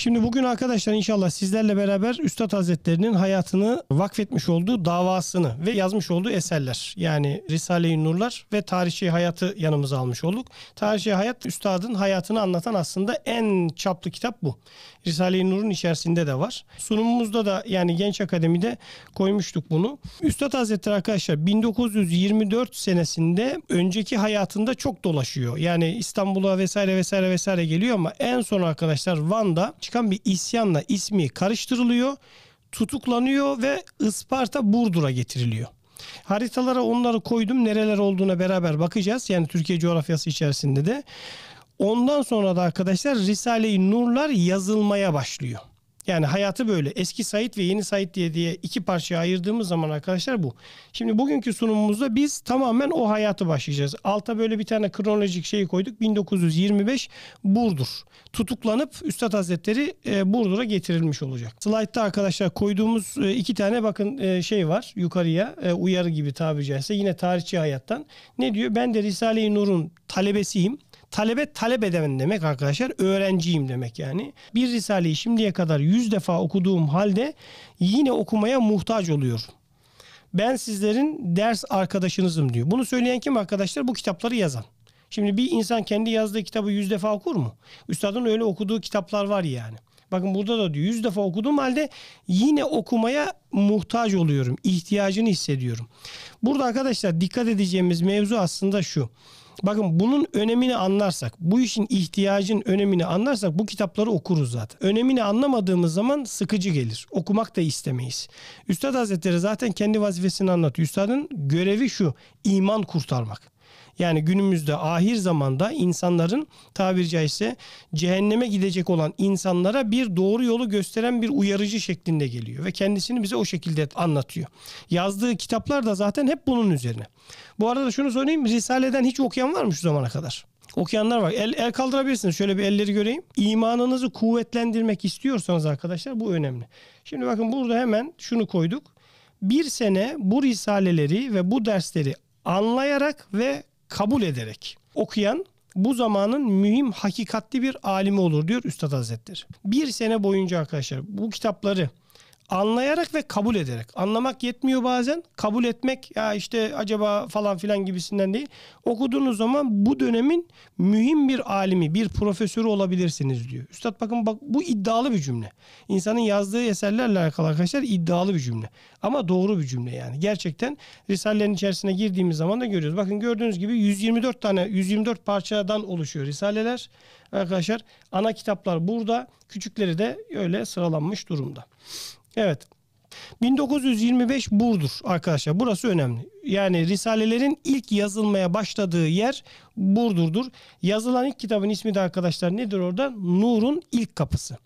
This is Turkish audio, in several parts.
Şimdi bugün arkadaşlar inşallah sizlerle beraber Üstad Hazretlerinin hayatını vakfetmiş olduğu davasını ve yazmış olduğu eserler yani Risale-i Nurlar ve tarihi Hayatı yanımıza almış olduk. Tarihi Hayat Üstad'ın hayatını anlatan aslında en çaplı kitap bu. Risale-i Nur'un içerisinde de var. Sunumumuzda da yani Genç Akademi'de koymuştuk bunu. Üstad Hazretleri arkadaşlar 1924 senesinde önceki hayatında çok dolaşıyor. Yani İstanbul'a vesaire vesaire vesaire geliyor ama en son arkadaşlar Van'da çıkan bir isyanla ismi karıştırılıyor, tutuklanıyor ve Isparta Burdur'a getiriliyor. Haritalara onları koydum. Nereler olduğuna beraber bakacağız. Yani Türkiye coğrafyası içerisinde de. Ondan sonra da arkadaşlar Risale-i Nurlar yazılmaya başlıyor. Yani hayatı böyle. Eski Sait ve yeni Sait diye diye iki parçaya ayırdığımız zaman arkadaşlar bu. Şimdi bugünkü sunumumuzda biz tamamen o hayatı başlayacağız. Alta böyle bir tane kronolojik şeyi koyduk. 1925 Burdur. Tutuklanıp Üstad Hazretleri e, Burdur'a getirilmiş olacak. Slide'da arkadaşlar koyduğumuz e, iki tane bakın e, şey var yukarıya uyarı gibi tabiri caizse yine tarihçi hayattan. Ne diyor? Ben de Risale-i Nur'un talebesiyim Talebe talep edemem demek arkadaşlar. Öğrenciyim demek yani. Bir Risale'yi şimdiye kadar yüz defa okuduğum halde yine okumaya muhtaç oluyor. Ben sizlerin ders arkadaşınızım diyor. Bunu söyleyen kim arkadaşlar? Bu kitapları yazan. Şimdi bir insan kendi yazdığı kitabı yüz defa okur mu? Üstadın öyle okuduğu kitaplar var yani. Bakın burada da diyor yüz defa okuduğum halde yine okumaya muhtaç oluyorum. İhtiyacını hissediyorum. Burada arkadaşlar dikkat edeceğimiz mevzu aslında şu. Bakın bunun önemini anlarsak, bu işin ihtiyacın önemini anlarsak bu kitapları okuruz zaten. Önemini anlamadığımız zaman sıkıcı gelir. Okumak da istemeyiz. Üstad Hazretleri zaten kendi vazifesini anlatıyor. Üstadın görevi şu, iman kurtarmak. Yani günümüzde ahir zamanda insanların tabiri caizse cehenneme gidecek olan insanlara bir doğru yolu gösteren bir uyarıcı şeklinde geliyor ve kendisini bize o şekilde anlatıyor. Yazdığı kitaplar da zaten hep bunun üzerine. Bu arada şunu söyleyeyim Risale'den hiç okuyan var mı şu zamana kadar? Okuyanlar var. El, el kaldırabilirsiniz. Şöyle bir elleri göreyim. İmanınızı kuvvetlendirmek istiyorsanız arkadaşlar bu önemli. Şimdi bakın burada hemen şunu koyduk bir sene bu risaleleri ve bu dersleri anlayarak ve kabul ederek okuyan bu zamanın mühim hakikatli bir alimi olur diyor Üstad Hazretleri. Bir sene boyunca arkadaşlar bu kitapları anlayarak ve kabul ederek. Anlamak yetmiyor bazen. Kabul etmek ya işte acaba falan filan gibisinden değil. Okuduğunuz zaman bu dönemin mühim bir alimi, bir profesörü olabilirsiniz diyor. Üstad bakın bak bu iddialı bir cümle. İnsanın yazdığı eserlerle alakalı arkadaşlar iddialı bir cümle. Ama doğru bir cümle yani. Gerçekten Risale'nin içerisine girdiğimiz zaman da görüyoruz. Bakın gördüğünüz gibi 124 tane 124 parçadan oluşuyor Risaleler. Arkadaşlar ana kitaplar burada. Küçükleri de öyle sıralanmış durumda. Evet. 1925 Burdur arkadaşlar. Burası önemli. Yani risalelerin ilk yazılmaya başladığı yer Burdur'dur. Yazılan ilk kitabın ismi de arkadaşlar nedir orada? Nur'un ilk kapısı.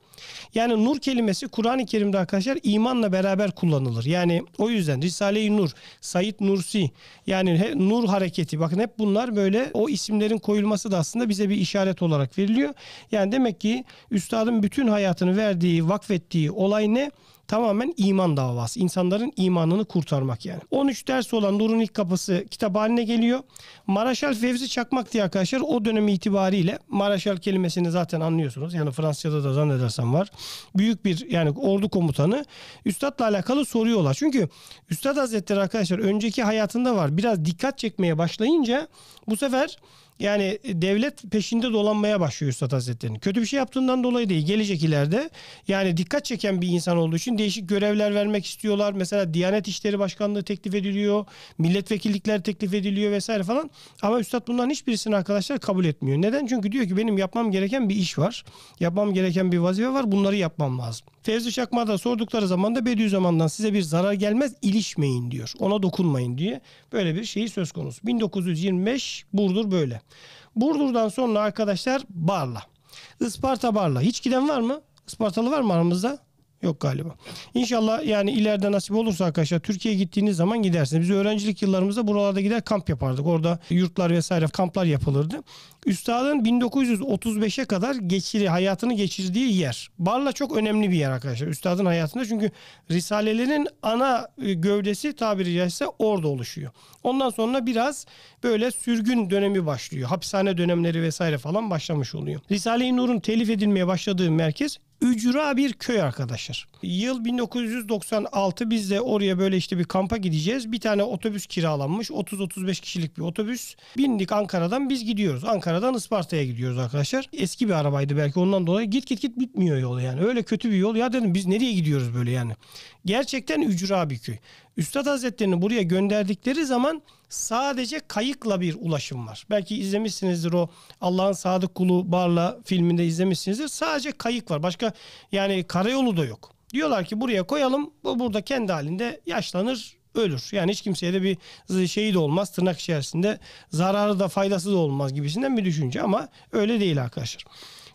Yani nur kelimesi Kur'an-ı Kerim'de arkadaşlar imanla beraber kullanılır. Yani o yüzden Risale-i Nur, Said Nursi yani he, Nur hareketi bakın hep bunlar böyle o isimlerin koyulması da aslında bize bir işaret olarak veriliyor. Yani demek ki üstadın bütün hayatını verdiği, vakfettiği olay ne? tamamen iman davası. İnsanların imanını kurtarmak yani. 13 ders olan Nur'un ilk kapısı kitap haline geliyor. Maraşal Fevzi Çakmak diye arkadaşlar o dönemi itibariyle Maraşal kelimesini zaten anlıyorsunuz. Yani Fransızca'da da zannedersem var. Büyük bir yani ordu komutanı Üstad'la alakalı soruyorlar. Çünkü Üstad Hazretleri arkadaşlar önceki hayatında var. Biraz dikkat çekmeye başlayınca bu sefer yani e, devlet peşinde dolanmaya başlıyor Üstad Hazretleri'nin. Kötü bir şey yaptığından dolayı değil. Gelecek ileride yani dikkat çeken bir insan olduğu için değişik görevler vermek istiyorlar. Mesela Diyanet İşleri Başkanlığı teklif ediliyor. Milletvekillikler teklif ediliyor vesaire falan. Ama Üstad bundan hiçbirisini arkadaşlar kabul etmiyor. Neden? Çünkü diyor ki benim yapmam gereken bir iş var. Yapmam gereken bir vazife var. Bunları yapmam lazım. Fevzi Çakmağa da sordukları zaman da Bediüzzaman'dan size bir zarar gelmez ilişmeyin diyor. Ona dokunmayın diye böyle bir şeyi söz konusu. 1925 Burdur böyle. Bursa. Burdur'dan sonra arkadaşlar Barla. Isparta Barla. Hiç giden var mı? Ispartalı var mı aramızda? Yok galiba. İnşallah yani ileride nasip olursa arkadaşlar Türkiye'ye gittiğiniz zaman gidersiniz. Biz öğrencilik yıllarımızda buralarda gider kamp yapardık. Orada yurtlar vesaire kamplar yapılırdı. Üstadın 1935'e kadar geçiri, hayatını geçirdiği yer. Barla çok önemli bir yer arkadaşlar. Üstadın hayatında çünkü Risalelerin ana e, gövdesi tabiri caizse orada oluşuyor. Ondan sonra biraz böyle sürgün dönemi başlıyor. Hapishane dönemleri vesaire falan başlamış oluyor. Risale-i Nur'un telif edilmeye başladığı merkez ücra bir köy arkadaşlar. Yıl 1996 biz de oraya böyle işte bir kampa gideceğiz. Bir tane otobüs kiralanmış. 30-35 kişilik bir otobüs. Bindik Ankara'dan biz gidiyoruz. Ankara'dan Isparta'ya gidiyoruz arkadaşlar. Eski bir arabaydı belki ondan dolayı git git git bitmiyor yol yani. Öyle kötü bir yol. Ya dedim biz nereye gidiyoruz böyle yani. Gerçekten ücra bir köy. Üstad Hazretleri'ni buraya gönderdikleri zaman sadece kayıkla bir ulaşım var. Belki izlemişsinizdir o Allah'ın Sadık Kulu Barla filminde izlemişsinizdir. Sadece kayık var. Başka yani karayolu da yok. Diyorlar ki buraya koyalım. Bu burada kendi halinde yaşlanır, ölür. Yani hiç kimseye de bir şeyi de olmaz tırnak içerisinde zararı da faydası da olmaz gibisinden bir düşünce ama öyle değil arkadaşlar.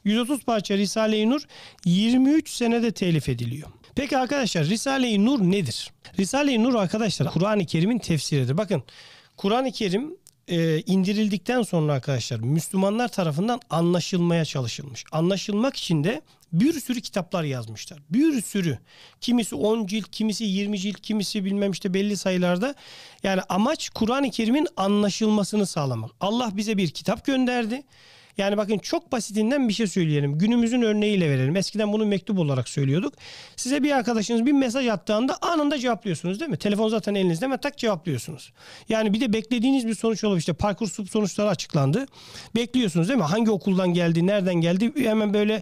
130 parça Risale-i Nur 23 senede telif ediliyor. Peki arkadaşlar Risale-i Nur nedir? Risale-i Nur arkadaşlar Kur'an-ı Kerim'in tefsiridir. Bakın Kur'an-ı Kerim e, indirildikten sonra arkadaşlar Müslümanlar tarafından anlaşılmaya çalışılmış. Anlaşılmak için de bir sürü kitaplar yazmışlar. Bir sürü. Kimisi 10 cilt, kimisi 20 cilt, kimisi bilmem işte belli sayılarda. Yani amaç Kur'an-ı Kerim'in anlaşılmasını sağlamak. Allah bize bir kitap gönderdi. Yani bakın çok basitinden bir şey söyleyelim. Günümüzün örneğiyle verelim. Eskiden bunu mektup olarak söylüyorduk. Size bir arkadaşınız bir mesaj attığında anında cevaplıyorsunuz değil mi? Telefon zaten elinizde ve tak cevaplıyorsunuz. Yani bir de beklediğiniz bir sonuç olup işte parkur sonuçları açıklandı. Bekliyorsunuz değil mi? Hangi okuldan geldi, nereden geldi? Hemen böyle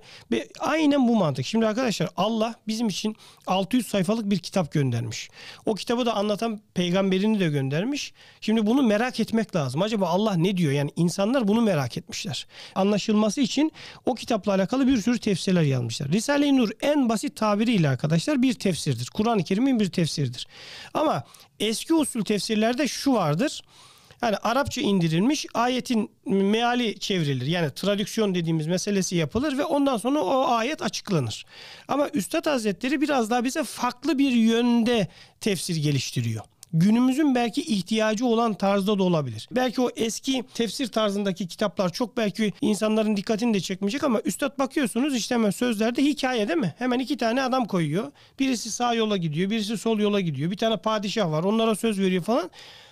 aynen bu mantık. Şimdi arkadaşlar Allah bizim için 600 sayfalık bir kitap göndermiş. O kitabı da anlatan peygamberini de göndermiş. Şimdi bunu merak etmek lazım. Acaba Allah ne diyor? Yani insanlar bunu merak etmişler anlaşılması için o kitapla alakalı bir sürü tefsirler yazmışlar. Risale-i Nur en basit tabiriyle arkadaşlar bir tefsirdir. Kur'an-ı Kerim'in bir tefsirdir. Ama eski usul tefsirlerde şu vardır. Yani Arapça indirilmiş ayetin meali çevrilir. Yani tradüksiyon dediğimiz meselesi yapılır ve ondan sonra o ayet açıklanır. Ama Üstad Hazretleri biraz daha bize farklı bir yönde tefsir geliştiriyor günümüzün belki ihtiyacı olan tarzda da olabilir. Belki o eski tefsir tarzındaki kitaplar çok belki insanların dikkatini de çekmeyecek ama üstad bakıyorsunuz işte hemen sözlerde hikaye değil mi? Hemen iki tane adam koyuyor. Birisi sağ yola gidiyor, birisi sol yola gidiyor. Bir tane padişah var onlara söz veriyor falan.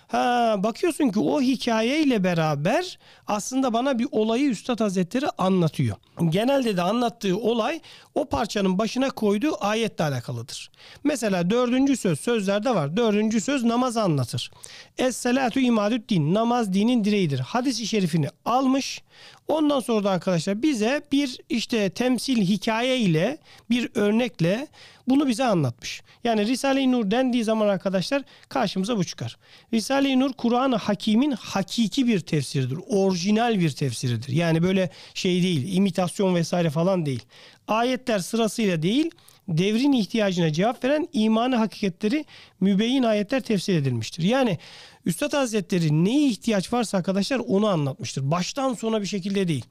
Ha, bakıyorsun ki o hikayeyle beraber aslında bana bir olayı Üstad Hazretleri anlatıyor. Genelde de anlattığı olay o parçanın başına koyduğu ayetle alakalıdır. Mesela dördüncü söz sözlerde var. Dördüncü söz namaz anlatır. Es-selatu imadüd din. Namaz dinin direğidir. Hadis-i şerifini almış. Ondan sonra da arkadaşlar bize bir işte temsil hikaye ile bir örnekle bunu bize anlatmış. Yani Risale-i Nur dendiği zaman arkadaşlar karşımıza bu çıkar. Risale-i Nur Kur'an-ı Hakim'in hakiki bir tefsiridir. Orijinal bir tefsiridir. Yani böyle şey değil, imitasyon vesaire falan değil. Ayetler sırasıyla değil, devrin ihtiyacına cevap veren imanı hakikatleri mübeyyin ayetler tefsir edilmiştir. Yani Üstad Hazretleri neye ihtiyaç varsa arkadaşlar onu anlatmıştır. Baştan sona bir şekilde değil.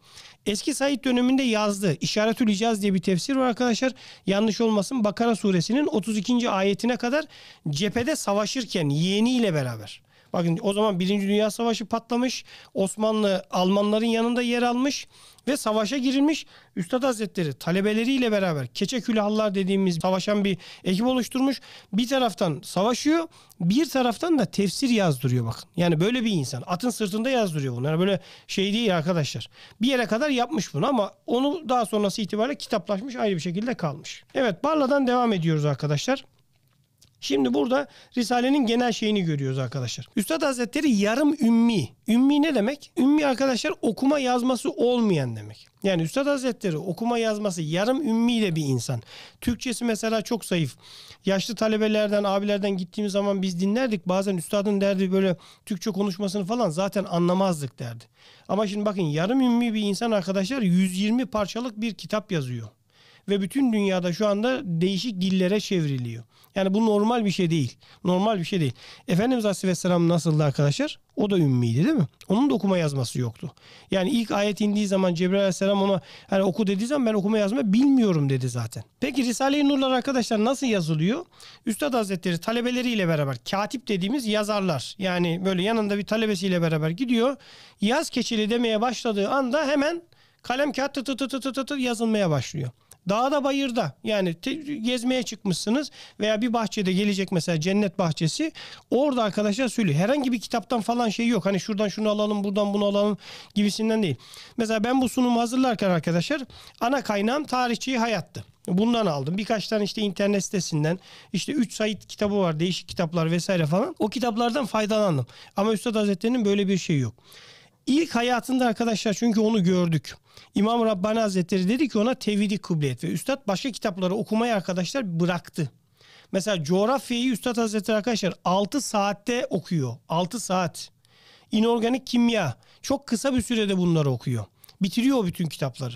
Eski Said döneminde yazdı. İşaretül İcaz diye bir tefsir var arkadaşlar. Yanlış olmasın Bakara suresinin 32. ayetine kadar cephede savaşırken yeğeniyle beraber Bakın o zaman Birinci Dünya Savaşı patlamış. Osmanlı Almanların yanında yer almış ve savaşa girilmiş. Üstad Hazretleri talebeleriyle beraber keçe külahlılar dediğimiz savaşan bir ekip oluşturmuş. Bir taraftan savaşıyor, bir taraftan da tefsir yazdırıyor bakın. Yani böyle bir insan. Atın sırtında yazdırıyor bunlar. Böyle şey değil arkadaşlar. Bir yere kadar yapmış bunu ama onu daha sonrası itibariyle kitaplaşmış ayrı bir şekilde kalmış. Evet Barla'dan devam ediyoruz arkadaşlar. Şimdi burada Risale'nin genel şeyini görüyoruz arkadaşlar. Üstad Hazretleri yarım ümmi. Ümmi ne demek? Ümmi arkadaşlar okuma yazması olmayan demek. Yani Üstad Hazretleri okuma yazması yarım de bir insan. Türkçesi mesela çok zayıf. Yaşlı talebelerden, abilerden gittiğimiz zaman biz dinlerdik. Bazen üstadın derdi böyle Türkçe konuşmasını falan zaten anlamazdık derdi. Ama şimdi bakın yarım ümmi bir insan arkadaşlar 120 parçalık bir kitap yazıyor ve bütün dünyada şu anda değişik dillere çevriliyor. Yani bu normal bir şey değil. Normal bir şey değil. Efendimiz Aleyhisselam nasıldı arkadaşlar? O da ümmiydi değil mi? Onun da okuma yazması yoktu. Yani ilk ayet indiği zaman Cebrail Aleyhisselam ona hani oku dediği zaman ben okuma yazma bilmiyorum dedi zaten. Peki Risale-i Nurlar arkadaşlar nasıl yazılıyor? Üstad Hazretleri talebeleriyle beraber katip dediğimiz yazarlar. Yani böyle yanında bir talebesiyle beraber gidiyor. Yaz keçili demeye başladığı anda hemen kalem kağıt tı tı tı tı tı yazılmaya başlıyor. Dağda bayırda yani te- gezmeye çıkmışsınız veya bir bahçede gelecek mesela cennet bahçesi. Orada arkadaşlar söylüyor. Herhangi bir kitaptan falan şey yok. Hani şuradan şunu alalım buradan bunu alalım gibisinden değil. Mesela ben bu sunumu hazırlarken arkadaşlar ana kaynağım tarihçi hayattı. Bundan aldım. Birkaç tane işte internet sitesinden işte 3 Said kitabı var değişik kitaplar vesaire falan. O kitaplardan faydalandım. Ama Üstad Hazretleri'nin böyle bir şeyi yok. İlk hayatında arkadaşlar çünkü onu gördük. İmam Rabbani Hazretleri dedi ki ona tevhidi kıbliyet ve üstad başka kitapları okumayı arkadaşlar bıraktı. Mesela coğrafyayı Üstad Hazretleri arkadaşlar 6 saatte okuyor. 6 saat. İnorganik kimya. Çok kısa bir sürede bunları okuyor. Bitiriyor bütün kitapları.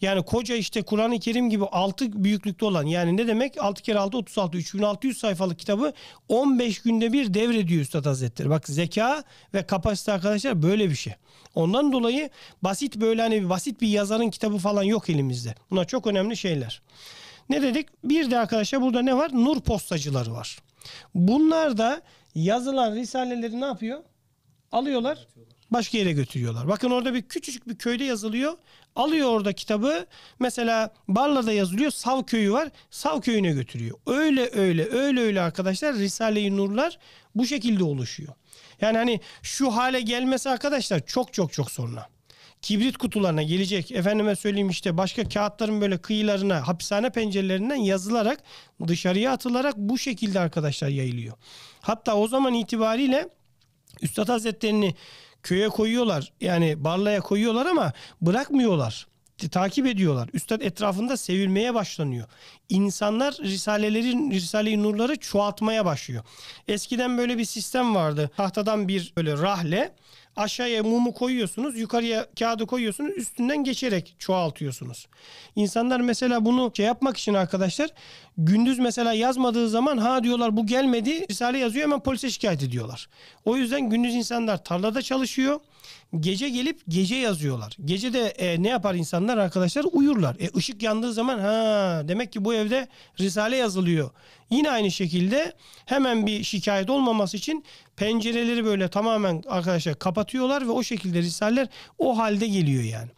Yani koca işte Kur'an-ı Kerim gibi 6 büyüklükte olan yani ne demek? 6 kere 6 36 3600 sayfalık kitabı 15 günde bir devrediyor Üstad Hazretleri. Bak zeka ve kapasite arkadaşlar böyle bir şey. Ondan dolayı basit böyle hani basit bir yazarın kitabı falan yok elimizde. Bunlar çok önemli şeyler. Ne dedik? Bir de arkadaşlar burada ne var? Nur postacıları var. Bunlar da yazılan risaleleri ne yapıyor? Alıyorlar başka yere götürüyorlar. Bakın orada bir küçücük bir köyde yazılıyor. Alıyor orada kitabı. Mesela Barla'da yazılıyor. Sav köyü var. Sav köyüne götürüyor. Öyle öyle öyle öyle arkadaşlar Risale-i Nurlar bu şekilde oluşuyor. Yani hani şu hale gelmesi arkadaşlar çok çok çok sonra. Kibrit kutularına gelecek. Efendime söyleyeyim işte başka kağıtların böyle kıyılarına, hapishane pencerelerinden yazılarak dışarıya atılarak bu şekilde arkadaşlar yayılıyor. Hatta o zaman itibariyle Üstad Hazretlerini köye koyuyorlar. Yani barlaya koyuyorlar ama bırakmıyorlar takip ediyorlar. Üstad etrafında sevilmeye başlanıyor. İnsanlar risalelerin Risale-i Nurları çoğaltmaya başlıyor. Eskiden böyle bir sistem vardı. Tahtadan bir böyle rahle aşağıya mumu koyuyorsunuz, yukarıya kağıdı koyuyorsunuz, üstünden geçerek çoğaltıyorsunuz. İnsanlar mesela bunu şey yapmak için arkadaşlar gündüz mesela yazmadığı zaman ha diyorlar bu gelmedi, risale yazıyor hemen polise şikayet ediyorlar. O yüzden gündüz insanlar tarlada çalışıyor Gece gelip gece yazıyorlar. Gece de e, ne yapar insanlar arkadaşlar? Uyurlar. E, ışık yandığı zaman ha demek ki bu evde risale yazılıyor. Yine aynı şekilde hemen bir şikayet olmaması için pencereleri böyle tamamen arkadaşlar kapatıyorlar ve o şekilde risaleler o halde geliyor yani.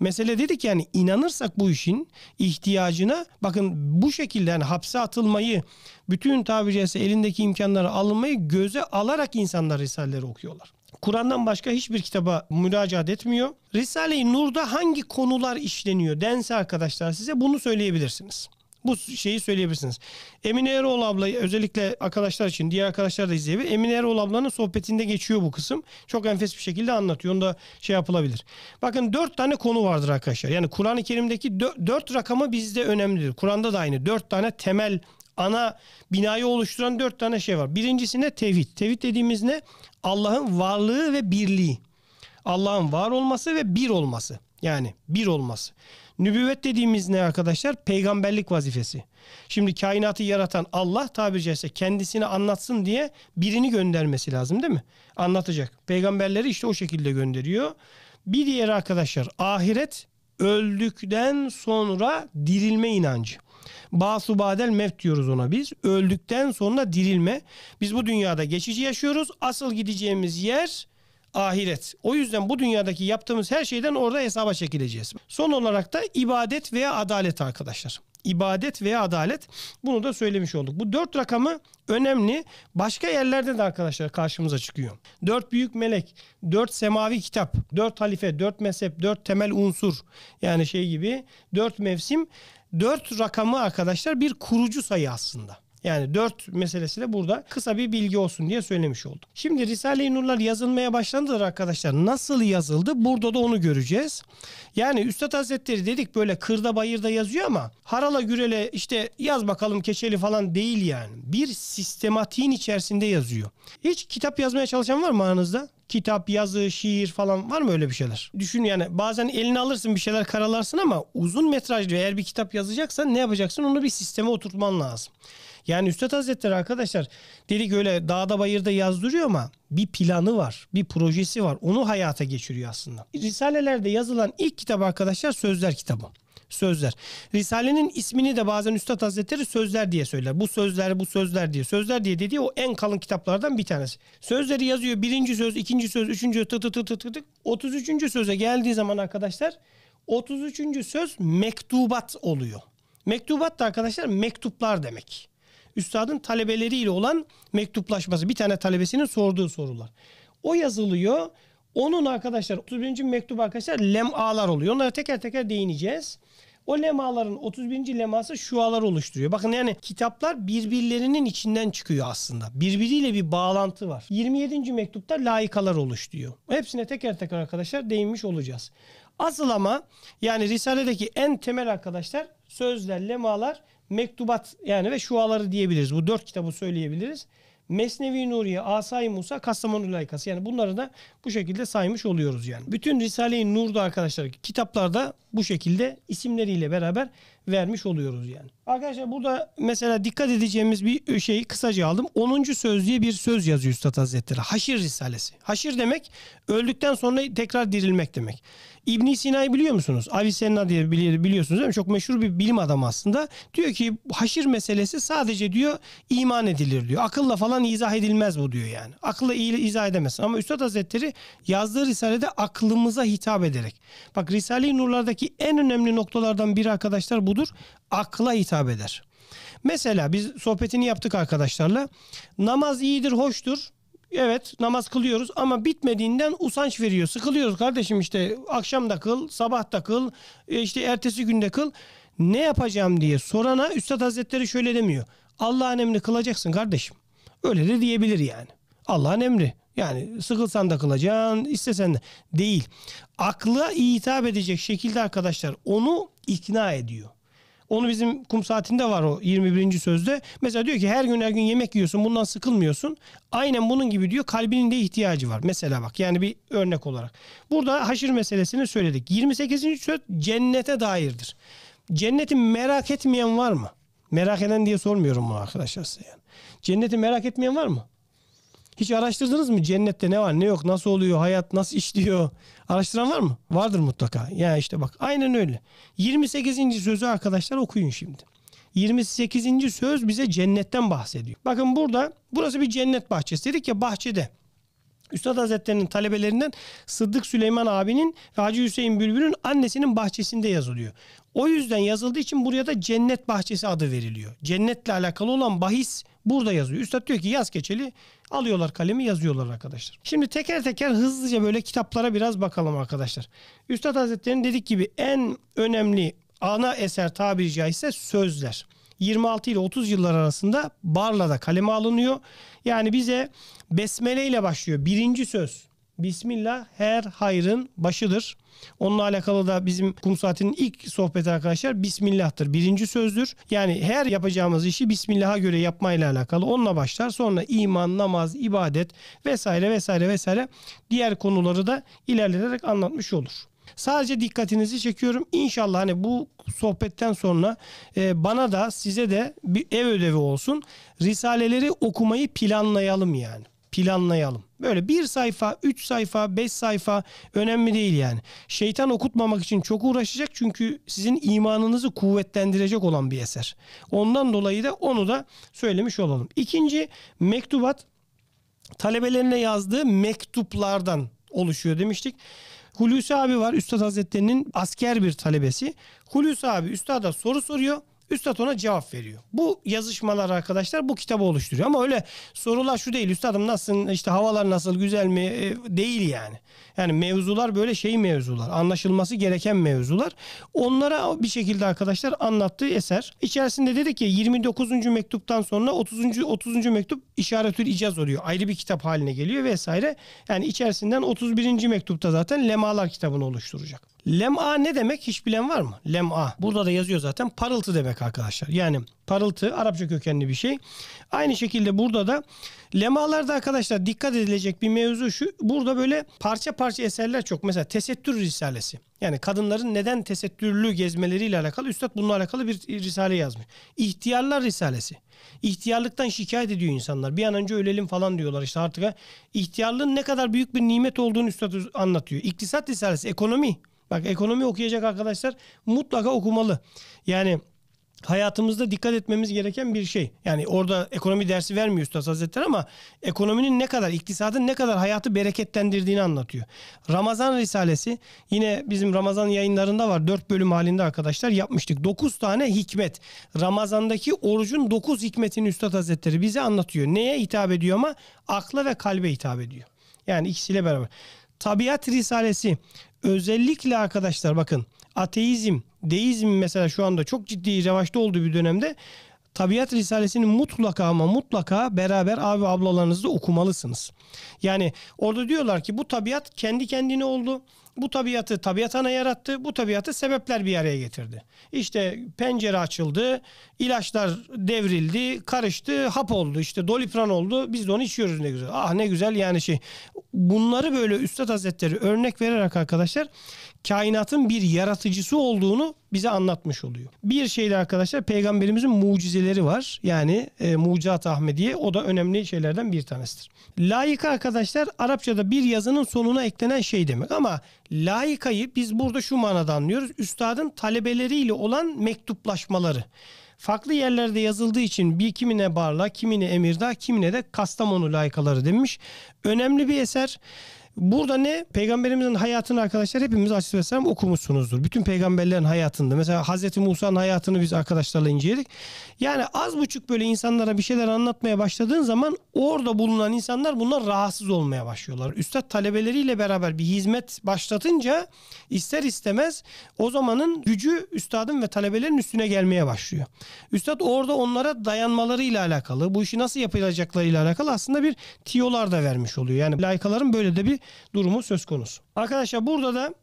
Mesele dedik yani inanırsak bu işin ihtiyacına bakın bu şekilde yani hapse atılmayı bütün tabiri caizse elindeki imkanları alınmayı göze alarak insanlar risaleleri okuyorlar. Kur'an'dan başka hiçbir kitaba müracaat etmiyor. Risale-i Nur'da hangi konular işleniyor dense arkadaşlar size bunu söyleyebilirsiniz. Bu şeyi söyleyebilirsiniz. Emine Erol abla özellikle arkadaşlar için diğer arkadaşlar da izleyebilir. Emine Erol ablanın sohbetinde geçiyor bu kısım. Çok enfes bir şekilde anlatıyor. Onu da şey yapılabilir. Bakın dört tane konu vardır arkadaşlar. Yani Kur'an-ı Kerim'deki dört, dört rakamı bizde önemlidir. Kur'an'da da aynı. Dört tane temel ana binayı oluşturan dört tane şey var. Birincisi ne? Tevhid. Tevhid dediğimiz ne? Allah'ın varlığı ve birliği. Allah'ın var olması ve bir olması. Yani bir olması. Nübüvvet dediğimiz ne arkadaşlar? Peygamberlik vazifesi. Şimdi kainatı yaratan Allah tabiri caizse kendisini anlatsın diye birini göndermesi lazım değil mi? Anlatacak. Peygamberleri işte o şekilde gönderiyor. Bir diğer arkadaşlar ahiret öldükten sonra dirilme inancı. Basu badel mevt diyoruz ona biz. Öldükten sonra dirilme. Biz bu dünyada geçici yaşıyoruz. Asıl gideceğimiz yer ahiret. O yüzden bu dünyadaki yaptığımız her şeyden orada hesaba çekileceğiz. Son olarak da ibadet veya adalet arkadaşlar. İbadet veya adalet bunu da söylemiş olduk. Bu dört rakamı önemli. Başka yerlerde de arkadaşlar karşımıza çıkıyor. Dört büyük melek, dört semavi kitap, dört halife, dört mezhep, dört temel unsur yani şey gibi dört mevsim 4 rakamı arkadaşlar bir kurucu sayı aslında. Yani 4 meselesi de burada kısa bir bilgi olsun diye söylemiş olduk. Şimdi Risale-i Nurlar yazılmaya başlandılar arkadaşlar. Nasıl yazıldı? Burada da onu göreceğiz. Yani Üstad Hazretleri dedik böyle kırda bayırda yazıyor ama harala gürele işte yaz bakalım keçeli falan değil yani. Bir sistematiğin içerisinde yazıyor. Hiç kitap yazmaya çalışan var mı aranızda? kitap, yazı, şiir falan var mı öyle bir şeyler? Düşün yani bazen eline alırsın bir şeyler karalarsın ama uzun metrajlı eğer bir kitap yazacaksan ne yapacaksın? Onu bir sisteme oturtman lazım. Yani Üstad Hazretleri arkadaşlar dedik öyle dağda bayırda yazdırıyor ama bir planı var, bir projesi var. Onu hayata geçiriyor aslında. Risalelerde yazılan ilk kitap arkadaşlar Sözler kitabı. Sözler. Risalenin ismini de bazen Üstad Hazretleri sözler diye söyler. Bu sözler, bu sözler diye. Sözler diye dediği o en kalın kitaplardan bir tanesi. Sözleri yazıyor. Birinci söz, ikinci söz, üçüncü tık tık tık tık tık. 33. söze geldiği zaman arkadaşlar 33. söz mektubat oluyor. Mektubat da arkadaşlar mektuplar demek üstadın talebeleriyle olan mektuplaşması. Bir tane talebesinin sorduğu sorular. O yazılıyor. Onun arkadaşlar 31. mektup arkadaşlar lemalar oluyor. Onlara teker teker değineceğiz. O lemaların 31. leması şualar oluşturuyor. Bakın yani kitaplar birbirlerinin içinden çıkıyor aslında. Birbiriyle bir bağlantı var. 27. mektupta laikalar oluşturuyor. Hepsine teker teker arkadaşlar değinmiş olacağız. Asıl ama yani Risale'deki en temel arkadaşlar sözler, lemalar mektubat yani ve şuaları diyebiliriz. Bu dört kitabı söyleyebiliriz. Mesnevi Nuriye, Asay Musa, Kastamonu Laikası. Yani bunları da bu şekilde saymış oluyoruz yani. Bütün Risale-i Nur'da arkadaşlar kitaplarda bu şekilde isimleriyle beraber vermiş oluyoruz yani. Arkadaşlar burada mesela dikkat edeceğimiz bir şeyi kısaca aldım. 10. söz diye bir söz yazıyor Üstad Hazretleri. Haşir Risalesi. Haşir demek öldükten sonra tekrar dirilmek demek. ibn Sina'yı biliyor musunuz? Avicenna diye biliyorsunuz değil mi? Çok meşhur bir bilim adamı aslında. Diyor ki haşir meselesi sadece diyor iman edilir diyor. Akılla falan izah edilmez bu diyor yani. Akılla iyi izah edemezsin. Ama Üstad Hazretleri yazdığı Risale'de aklımıza hitap ederek. Bak Risale-i Nurlar'daki Kur'an'daki en önemli noktalardan biri arkadaşlar budur. Akla hitap eder. Mesela biz sohbetini yaptık arkadaşlarla. Namaz iyidir, hoştur. Evet namaz kılıyoruz ama bitmediğinden usanç veriyor. Sıkılıyoruz kardeşim işte akşam da kıl, sabah da kıl, e, işte ertesi günde kıl. Ne yapacağım diye sorana Üstad Hazretleri şöyle demiyor. Allah'ın emri kılacaksın kardeşim. Öyle de diyebilir yani. Allah'ın emri. Yani sıkılsan da kılacaksın, istesen de. Değil. Akla hitap edecek şekilde arkadaşlar onu ikna ediyor. Onu bizim kum saatinde var o 21. sözde. Mesela diyor ki her gün her gün yemek yiyorsun bundan sıkılmıyorsun. Aynen bunun gibi diyor kalbinin de ihtiyacı var. Mesela bak yani bir örnek olarak. Burada haşir meselesini söyledik. 28. söz cennete dairdir. Cenneti merak etmeyen var mı? Merak eden diye sormuyorum bunu arkadaşlar size yani. Cenneti merak etmeyen var mı? Hiç araştırdınız mı cennette ne var ne yok nasıl oluyor hayat nasıl işliyor araştıran var mı? Vardır mutlaka. Ya işte bak aynen öyle. 28. sözü arkadaşlar okuyun şimdi. 28. söz bize cennetten bahsediyor. Bakın burada burası bir cennet bahçesi dedik ya bahçede Üstad Hazretleri'nin talebelerinden Sıddık Süleyman abinin ve Hacı Hüseyin Bülbül'ün annesinin bahçesinde yazılıyor. O yüzden yazıldığı için buraya da cennet bahçesi adı veriliyor. Cennetle alakalı olan bahis burada yazıyor. Üstad diyor ki yaz keçeli alıyorlar kalemi yazıyorlar arkadaşlar. Şimdi teker teker hızlıca böyle kitaplara biraz bakalım arkadaşlar. Üstad Hazretleri'nin dedik gibi en önemli ana eser tabiri caizse sözler. 26 ile 30 yıllar arasında barla da kaleme alınıyor. Yani bize besmele ile başlıyor. Birinci söz. Bismillah her hayrın başıdır. Onunla alakalı da bizim kum saatinin ilk sohbeti arkadaşlar Bismillah'tır. Birinci sözdür. Yani her yapacağımız işi Bismillah'a göre yapmayla alakalı. Onunla başlar. Sonra iman, namaz, ibadet vesaire vesaire vesaire diğer konuları da ilerleterek anlatmış olur. Sadece dikkatinizi çekiyorum. İnşallah hani bu sohbetten sonra e, bana da size de bir ev ödevi olsun. Risaleleri okumayı planlayalım yani planlayalım. Böyle bir sayfa, üç sayfa, beş sayfa önemli değil yani. Şeytan okutmamak için çok uğraşacak çünkü sizin imanınızı kuvvetlendirecek olan bir eser. Ondan dolayı da onu da söylemiş olalım. İkinci mektubat talebelerine yazdığı mektuplardan oluşuyor demiştik. Hulusi abi var. Üstad Hazretleri'nin asker bir talebesi. Hulusi abi üstada soru soruyor. Üstad ona cevap veriyor. Bu yazışmalar arkadaşlar bu kitabı oluşturuyor. Ama öyle sorular şu değil. Üstadım nasılsın? İşte havalar nasıl? Güzel mi? E, değil yani. Yani mevzular böyle şey mevzular. Anlaşılması gereken mevzular. Onlara bir şekilde arkadaşlar anlattığı eser. İçerisinde dedi ki 29. mektuptan sonra 30. 30. mektup işaretül icaz oluyor. Ayrı bir kitap haline geliyor vesaire. Yani içerisinden 31. mektupta zaten lemalar kitabını oluşturacak. Lem'a ne demek hiç bilen var mı? Lem'a. Burada da yazıyor zaten parıltı demek arkadaşlar. Yani parıltı Arapça kökenli bir şey. Aynı şekilde burada da lemalarda arkadaşlar dikkat edilecek bir mevzu şu. Burada böyle parça parça eserler çok. Mesela tesettür risalesi. Yani kadınların neden tesettürlü gezmeleriyle alakalı Üstad bununla alakalı bir risale yazmış. İhtiyarlar risalesi. İhtiyarlıktan şikayet ediyor insanlar. Bir an önce ölelim falan diyorlar işte artık. İhtiyarlığın ne kadar büyük bir nimet olduğunu Üstad anlatıyor. İktisat risalesi, ekonomi. Bak ekonomi okuyacak arkadaşlar mutlaka okumalı. Yani hayatımızda dikkat etmemiz gereken bir şey. Yani orada ekonomi dersi vermiyor Üstad Hazretleri ama ekonominin ne kadar, iktisadın ne kadar hayatı bereketlendirdiğini anlatıyor. Ramazan Risalesi yine bizim Ramazan yayınlarında var. dört bölüm halinde arkadaşlar yapmıştık. dokuz tane hikmet. Ramazandaki orucun dokuz hikmetini Üstad Hazretleri bize anlatıyor. Neye hitap ediyor ama akla ve kalbe hitap ediyor. Yani ikisiyle beraber. Tabiat Risalesi özellikle arkadaşlar bakın ateizm, deizm mesela şu anda çok ciddi revaçta olduğu bir dönemde Tabiat Risalesini mutlaka ama mutlaka beraber abi ablalarınızla okumalısınız. Yani orada diyorlar ki bu tabiat kendi kendine oldu. Bu tabiatı tabiat ana yarattı. Bu tabiatı sebepler bir araya getirdi. İşte pencere açıldı, ilaçlar devrildi, karıştı, hap oldu. İşte dolipran oldu. Biz de onu içiyoruz ne güzel. Ah ne güzel yani şey bunları böyle Üstad Hazretleri örnek vererek arkadaşlar kainatın bir yaratıcısı olduğunu bize anlatmış oluyor. Bir şeyde arkadaşlar peygamberimizin mucizeleri var. Yani e, muciat Ahmediye o da önemli şeylerden bir tanesidir. Laika arkadaşlar Arapçada bir yazının sonuna eklenen şey demek ama laikayı biz burada şu manada anlıyoruz. Üstadın talebeleriyle olan mektuplaşmaları. Farklı yerlerde yazıldığı için bir kimine Barla, kimine Emirdağ, kimine de Kastamonu layıkaları demiş. Önemli bir eser. Burada ne? Peygamberimizin hayatını arkadaşlar hepimiz aleyhisselam okumuşsunuzdur. Bütün peygamberlerin hayatında. Mesela Hazreti Musa'nın hayatını biz arkadaşlarla inceledik. Yani az buçuk böyle insanlara bir şeyler anlatmaya başladığın zaman orada bulunan insanlar bunlar rahatsız olmaya başlıyorlar. Üstad talebeleriyle beraber bir hizmet başlatınca ister istemez o zamanın gücü üstadın ve talebelerin üstüne gelmeye başlıyor. Üstad orada onlara dayanmalarıyla alakalı, bu işi nasıl yapılacaklarıyla alakalı aslında bir tiyolar da vermiş oluyor. Yani layıkaların böyle de bir durumu söz konusu. Arkadaşlar burada da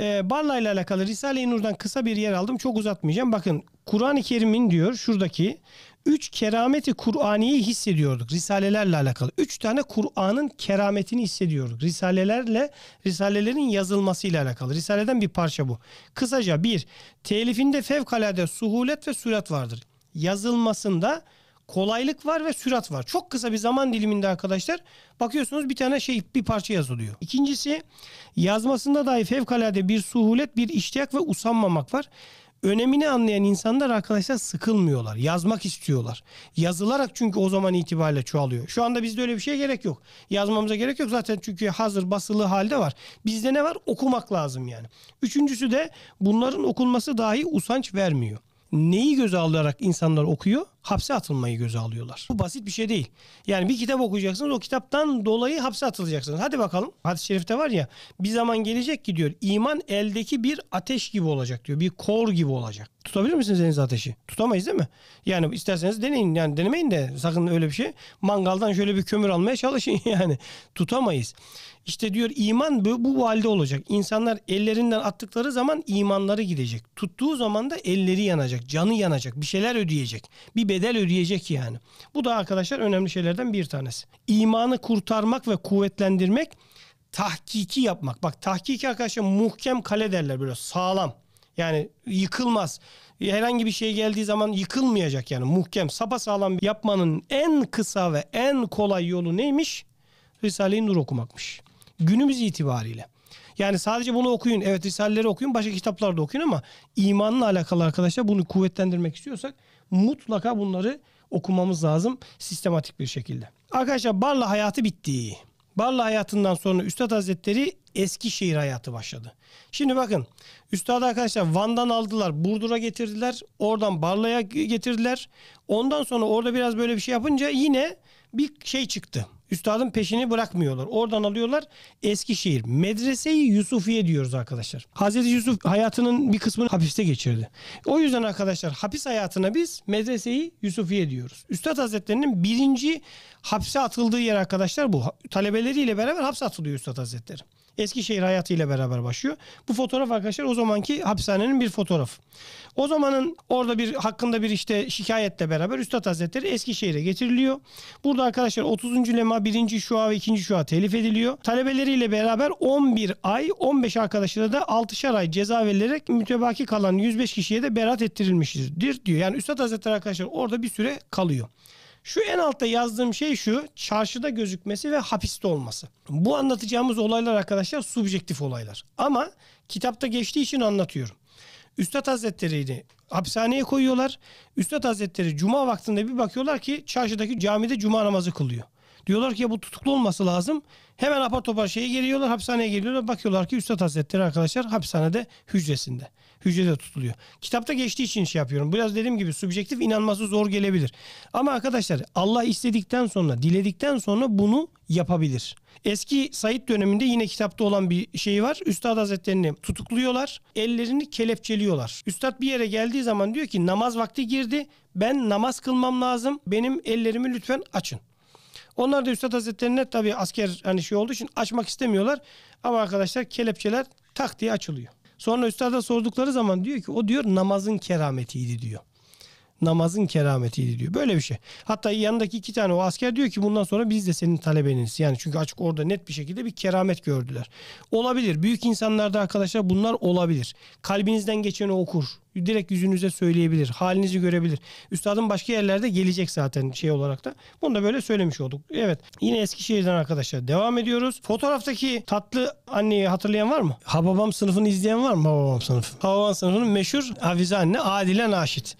e, Balla ile alakalı Risale-i Nur'dan kısa bir yer aldım. Çok uzatmayacağım. Bakın Kur'an-ı Kerim'in diyor şuradaki üç kerameti Kur'ani'yi hissediyorduk. Risalelerle alakalı. Üç tane Kur'an'ın kerametini hissediyorduk. Risalelerle, risalelerin yazılmasıyla alakalı. Risaleden bir parça bu. Kısaca bir, telifinde fevkalade suhulet ve sürat vardır. Yazılmasında kolaylık var ve sürat var. Çok kısa bir zaman diliminde arkadaşlar bakıyorsunuz bir tane şey bir parça yazılıyor. İkincisi yazmasında dahi fevkalade bir suhulet, bir iştiyak ve usanmamak var. Önemini anlayan insanlar arkadaşlar sıkılmıyorlar. Yazmak istiyorlar. Yazılarak çünkü o zaman itibariyle çoğalıyor. Şu anda bizde öyle bir şeye gerek yok. Yazmamıza gerek yok zaten çünkü hazır basılı halde var. Bizde ne var? Okumak lazım yani. Üçüncüsü de bunların okunması dahi usanç vermiyor neyi göze alarak insanlar okuyor? Hapse atılmayı göze alıyorlar. Bu basit bir şey değil. Yani bir kitap okuyacaksınız o kitaptan dolayı hapse atılacaksınız. Hadi bakalım. Hadis-i şerifte var ya bir zaman gelecek ki diyor iman eldeki bir ateş gibi olacak diyor. Bir kor gibi olacak. Tutabilir misiniz elinize ateşi? Tutamayız değil mi? Yani isterseniz deneyin. Yani denemeyin de sakın öyle bir şey. Mangaldan şöyle bir kömür almaya çalışın yani. Tutamayız. İşte diyor iman bu, bu halde olacak. İnsanlar ellerinden attıkları zaman imanları gidecek. Tuttuğu zaman da elleri yanacak, canı yanacak, bir şeyler ödeyecek. Bir bedel ödeyecek yani. Bu da arkadaşlar önemli şeylerden bir tanesi. İmanı kurtarmak ve kuvvetlendirmek tahkiki yapmak. Bak tahkiki arkadaşlar muhkem kale derler böyle sağlam. Yani yıkılmaz. Herhangi bir şey geldiği zaman yıkılmayacak yani muhkem. Sapa sağlam yapmanın en kısa ve en kolay yolu neymiş? Risale-i Nur okumakmış günümüz itibariyle. Yani sadece bunu okuyun. Evet Risaleleri okuyun. Başka kitaplar da okuyun ama imanla alakalı arkadaşlar bunu kuvvetlendirmek istiyorsak mutlaka bunları okumamız lazım sistematik bir şekilde. Arkadaşlar Barla hayatı bitti. Barla hayatından sonra Üstad Hazretleri Eskişehir hayatı başladı. Şimdi bakın Üstad arkadaşlar Van'dan aldılar. Burdur'a getirdiler. Oradan Barla'ya getirdiler. Ondan sonra orada biraz böyle bir şey yapınca yine bir şey çıktı. Üstadın peşini bırakmıyorlar. Oradan alıyorlar Eskişehir. Medreseyi Yusufiye diyoruz arkadaşlar. Hazreti Yusuf hayatının bir kısmını hapiste geçirdi. O yüzden arkadaşlar hapis hayatına biz medreseyi Yusufiye diyoruz. Üstad Hazretlerinin birinci hapse atıldığı yer arkadaşlar bu. Talebeleriyle beraber hapse atılıyor Üstad Hazretleri. Eskişehir hayatıyla beraber başlıyor. Bu fotoğraf arkadaşlar o zamanki hapishanenin bir fotoğrafı. O zamanın orada bir hakkında bir işte şikayetle beraber Üstad Hazretleri Eskişehir'e getiriliyor. Burada arkadaşlar 30. lema 1. şua ve 2. şua telif ediliyor. Talebeleriyle beraber 11 ay 15 arkadaşına da 6'şar ay ceza verilerek mütebaki kalan 105 kişiye de berat ettirilmiştir diyor. Yani Üstad Hazretleri arkadaşlar orada bir süre kalıyor. Şu en altta yazdığım şey şu. Çarşıda gözükmesi ve hapiste olması. Bu anlatacağımız olaylar arkadaşlar subjektif olaylar. Ama kitapta geçtiği için anlatıyorum. Üstad Hazretleri'ni hapishaneye koyuyorlar. Üstad Hazretleri cuma vaktinde bir bakıyorlar ki çarşıdaki camide cuma namazı kılıyor. Diyorlar ki ya bu tutuklu olması lazım. Hemen apar topar şeye geliyorlar hapishaneye geliyorlar. Bakıyorlar ki Üstad Hazretleri arkadaşlar hapishanede hücresinde hücrede tutuluyor. Kitapta geçtiği için şey yapıyorum. Biraz dediğim gibi subjektif inanması zor gelebilir. Ama arkadaşlar Allah istedikten sonra, diledikten sonra bunu yapabilir. Eski Said döneminde yine kitapta olan bir şey var. Üstad Hazretlerini tutukluyorlar. Ellerini kelepçeliyorlar. Üstad bir yere geldiği zaman diyor ki namaz vakti girdi. Ben namaz kılmam lazım. Benim ellerimi lütfen açın. Onlar da Üstad Hazretlerine tabii asker hani şey olduğu için açmak istemiyorlar. Ama arkadaşlar kelepçeler tak diye açılıyor. Sonra üstada sordukları zaman diyor ki o diyor namazın kerametiydi diyor namazın kerametiydi diyor. Böyle bir şey. Hatta yanındaki iki tane o asker diyor ki bundan sonra biz de senin talebeniz. Yani çünkü açık orada net bir şekilde bir keramet gördüler. Olabilir. Büyük insanlarda arkadaşlar bunlar olabilir. Kalbinizden geçeni okur. Direkt yüzünüze söyleyebilir. Halinizi görebilir. Üstadım başka yerlerde gelecek zaten şey olarak da. Bunu da böyle söylemiş olduk. Evet. Yine Eskişehir'den arkadaşlar devam ediyoruz. Fotoğraftaki tatlı anneyi hatırlayan var mı? Hababam sınıfını izleyen var mı? Hababam sınıfı. Hababam sınıfının meşhur hafize anne Adile Naşit.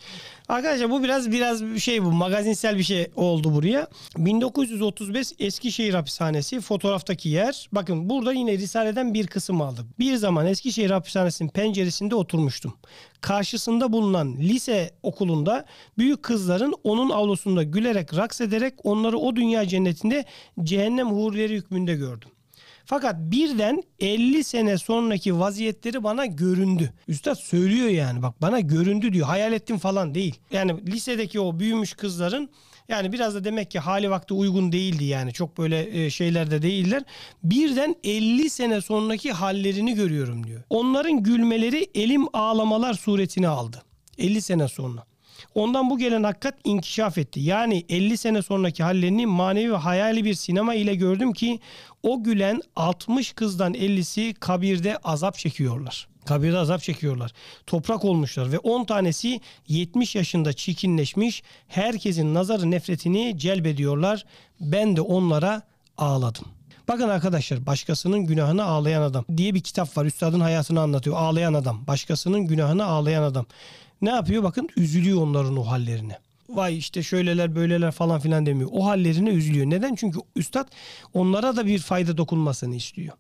Arkadaşlar bu biraz biraz şey bu magazinsel bir şey oldu buraya. 1935 Eskişehir Hapishanesi fotoğraftaki yer. Bakın burada yine Risale'den bir kısım aldım. Bir zaman Eskişehir Hapishanesi'nin penceresinde oturmuştum. Karşısında bulunan lise okulunda büyük kızların onun avlusunda gülerek raks ederek onları o dünya cennetinde cehennem hurileri hükmünde gördüm. Fakat birden 50 sene sonraki vaziyetleri bana göründü. Üstad söylüyor yani bak bana göründü diyor. Hayal ettim falan değil. Yani lisedeki o büyümüş kızların yani biraz da demek ki hali vakti uygun değildi yani. Çok böyle e, şeylerde değiller. Birden 50 sene sonraki hallerini görüyorum diyor. Onların gülmeleri elim ağlamalar suretini aldı. 50 sene sonra. Ondan bu gelen hakikat inkişaf etti. Yani 50 sene sonraki hallerini manevi ve hayali bir sinema ile gördüm ki o gülen 60 kızdan 50'si kabirde azap çekiyorlar. Kabirde azap çekiyorlar. Toprak olmuşlar ve 10 tanesi 70 yaşında çirkinleşmiş. Herkesin nazarı nefretini celbediyorlar. Ben de onlara ağladım. Bakın arkadaşlar başkasının günahına ağlayan adam diye bir kitap var. Üstadın hayatını anlatıyor. Ağlayan adam. Başkasının günahına ağlayan adam. Ne yapıyor? Bakın üzülüyor onların o hallerine. Vay işte şöyleler böyleler falan filan demiyor. O hallerine üzülüyor. Neden? Çünkü üstad onlara da bir fayda dokunmasını istiyor.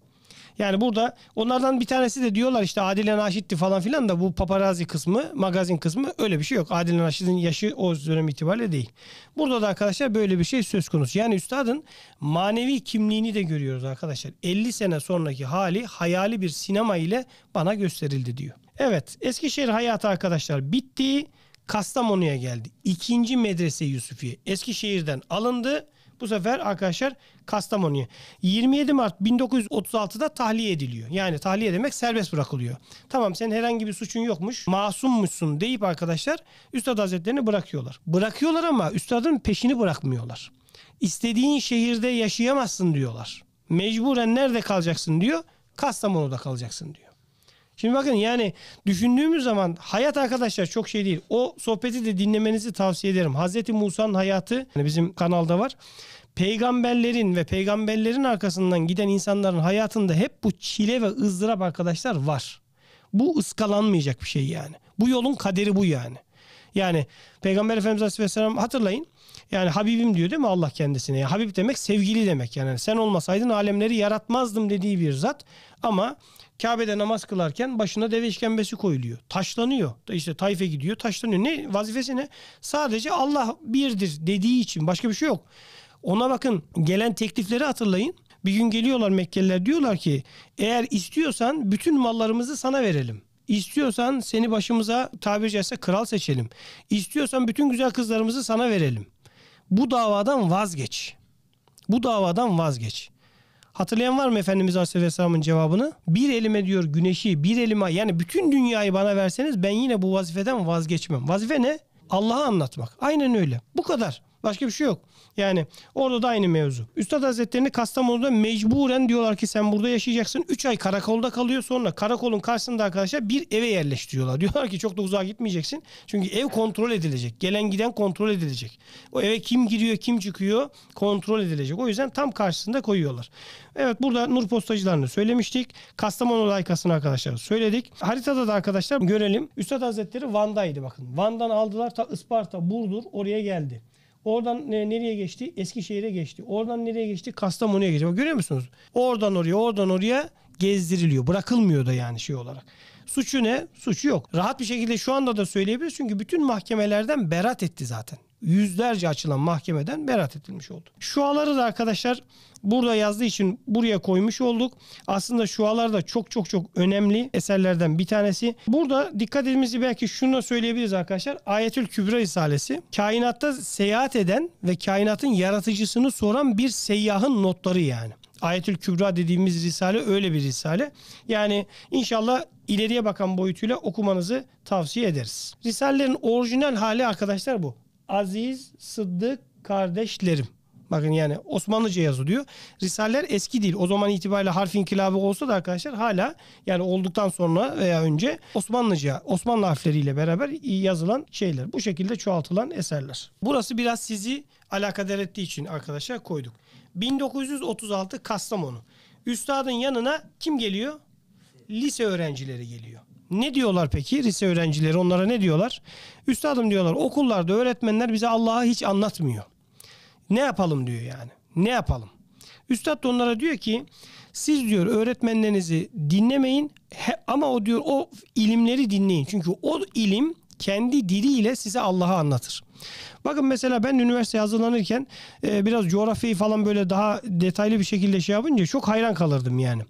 Yani burada onlardan bir tanesi de diyorlar işte Adile Naşit'ti falan filan da bu paparazi kısmı, magazin kısmı öyle bir şey yok. Adile Naşit'in yaşı o dönem itibariyle değil. Burada da arkadaşlar böyle bir şey söz konusu. Yani üstadın manevi kimliğini de görüyoruz arkadaşlar. 50 sene sonraki hali hayali bir sinema ile bana gösterildi diyor. Evet Eskişehir hayatı arkadaşlar bitti. Kastamonu'ya geldi. İkinci medrese Yusufiye Eskişehir'den alındı. Bu sefer arkadaşlar Kastamonu'ya. 27 Mart 1936'da tahliye ediliyor. Yani tahliye demek serbest bırakılıyor. Tamam sen herhangi bir suçun yokmuş, masummuşsun deyip arkadaşlar Üstad Hazretlerini bırakıyorlar. Bırakıyorlar ama Üstad'ın peşini bırakmıyorlar. İstediğin şehirde yaşayamazsın diyorlar. Mecburen nerede kalacaksın diyor. Kastamonu'da kalacaksın diyor. Şimdi bakın yani düşündüğümüz zaman hayat arkadaşlar çok şey değil. O sohbeti de dinlemenizi tavsiye ederim. Hazreti Musa'nın hayatı yani bizim kanalda var. Peygamberlerin ve peygamberlerin arkasından giden insanların hayatında hep bu çile ve ızdırap arkadaşlar var. Bu ıskalanmayacak bir şey yani. Bu yolun kaderi bu yani. Yani Peygamber Efendimiz Aleyhisselam hatırlayın. Yani Habibim diyor değil mi Allah kendisine? Yani Habib demek sevgili demek. Yani sen olmasaydın alemleri yaratmazdım dediği bir zat. Ama Kabe'de namaz kılarken başına deve işkembesi koyuluyor. Taşlanıyor. İşte Taif'e gidiyor taşlanıyor. Ne vazifesi ne? Sadece Allah birdir dediği için başka bir şey yok. Ona bakın gelen teklifleri hatırlayın. Bir gün geliyorlar Mekkeliler diyorlar ki eğer istiyorsan bütün mallarımızı sana verelim. İstiyorsan seni başımıza tabiri caizse kral seçelim. İstiyorsan bütün güzel kızlarımızı sana verelim. Bu davadan vazgeç. Bu davadan vazgeç. Hatırlayan var mı Efendimiz Aleyhisselam'ın cevabını? Bir elime diyor güneşi, bir elime yani bütün dünyayı bana verseniz ben yine bu vazifeden vazgeçmem. Vazife ne? Allah'a anlatmak. Aynen öyle. Bu kadar. Başka bir şey yok. Yani orada da aynı mevzu. Üstad Hazretlerini Kastamonu'da mecburen diyorlar ki sen burada yaşayacaksın. 3 ay karakolda kalıyor sonra karakolun karşısında arkadaşlar bir eve yerleştiriyorlar. Diyorlar ki çok da uzağa gitmeyeceksin. Çünkü ev kontrol edilecek. Gelen giden kontrol edilecek. O eve kim giriyor kim çıkıyor kontrol edilecek. O yüzden tam karşısında koyuyorlar. Evet burada Nur Postacılarını söylemiştik. Kastamonu layıkasını arkadaşlar söyledik. Haritada da arkadaşlar görelim. Üstad Hazretleri Van'daydı bakın. Van'dan aldılar ta Isparta, Burdur oraya geldi. Oradan e, nereye geçti? Eskişehir'e geçti. Oradan nereye geçti? Kastamonu'ya geçti. Bak, görüyor musunuz? Oradan oraya, oradan oraya gezdiriliyor. Bırakılmıyor da yani şey olarak. Suçu ne? Suçu yok. Rahat bir şekilde şu anda da söyleyebiliriz. Çünkü bütün mahkemelerden berat etti zaten yüzlerce açılan mahkemeden beraat edilmiş oldu. Şuaları da arkadaşlar burada yazdığı için buraya koymuş olduk. Aslında şualar da çok çok çok önemli eserlerden bir tanesi. Burada dikkat edimizi belki şunu da söyleyebiliriz arkadaşlar. Ayetül Kübra Risalesi kainatta seyahat eden ve kainatın yaratıcısını soran bir seyyahın notları yani. Ayetül Kübra dediğimiz risale öyle bir risale. Yani inşallah ileriye bakan boyutuyla okumanızı tavsiye ederiz. Risalelerin orijinal hali arkadaşlar bu aziz, sıddık kardeşlerim. Bakın yani Osmanlıca yazılıyor. Risaleler eski değil. O zaman itibariyle harf inkılabı olsa da arkadaşlar hala yani olduktan sonra veya önce Osmanlıca, Osmanlı harfleriyle beraber yazılan şeyler. Bu şekilde çoğaltılan eserler. Burası biraz sizi alakadar ettiği için arkadaşlar koyduk. 1936 Kastamonu. Üstadın yanına kim geliyor? Lise öğrencileri geliyor. Ne diyorlar peki lise öğrencileri onlara ne diyorlar? Üstadım diyorlar okullarda öğretmenler bize Allah'ı hiç anlatmıyor. Ne yapalım diyor yani. Ne yapalım? Üstad da onlara diyor ki siz diyor öğretmenlerinizi dinlemeyin he, ama o diyor o ilimleri dinleyin. Çünkü o ilim kendi diliyle size Allah'ı anlatır. Bakın mesela ben üniversite hazırlanırken e, biraz coğrafyayı falan böyle daha detaylı bir şekilde şey yapınca çok hayran kalırdım yani.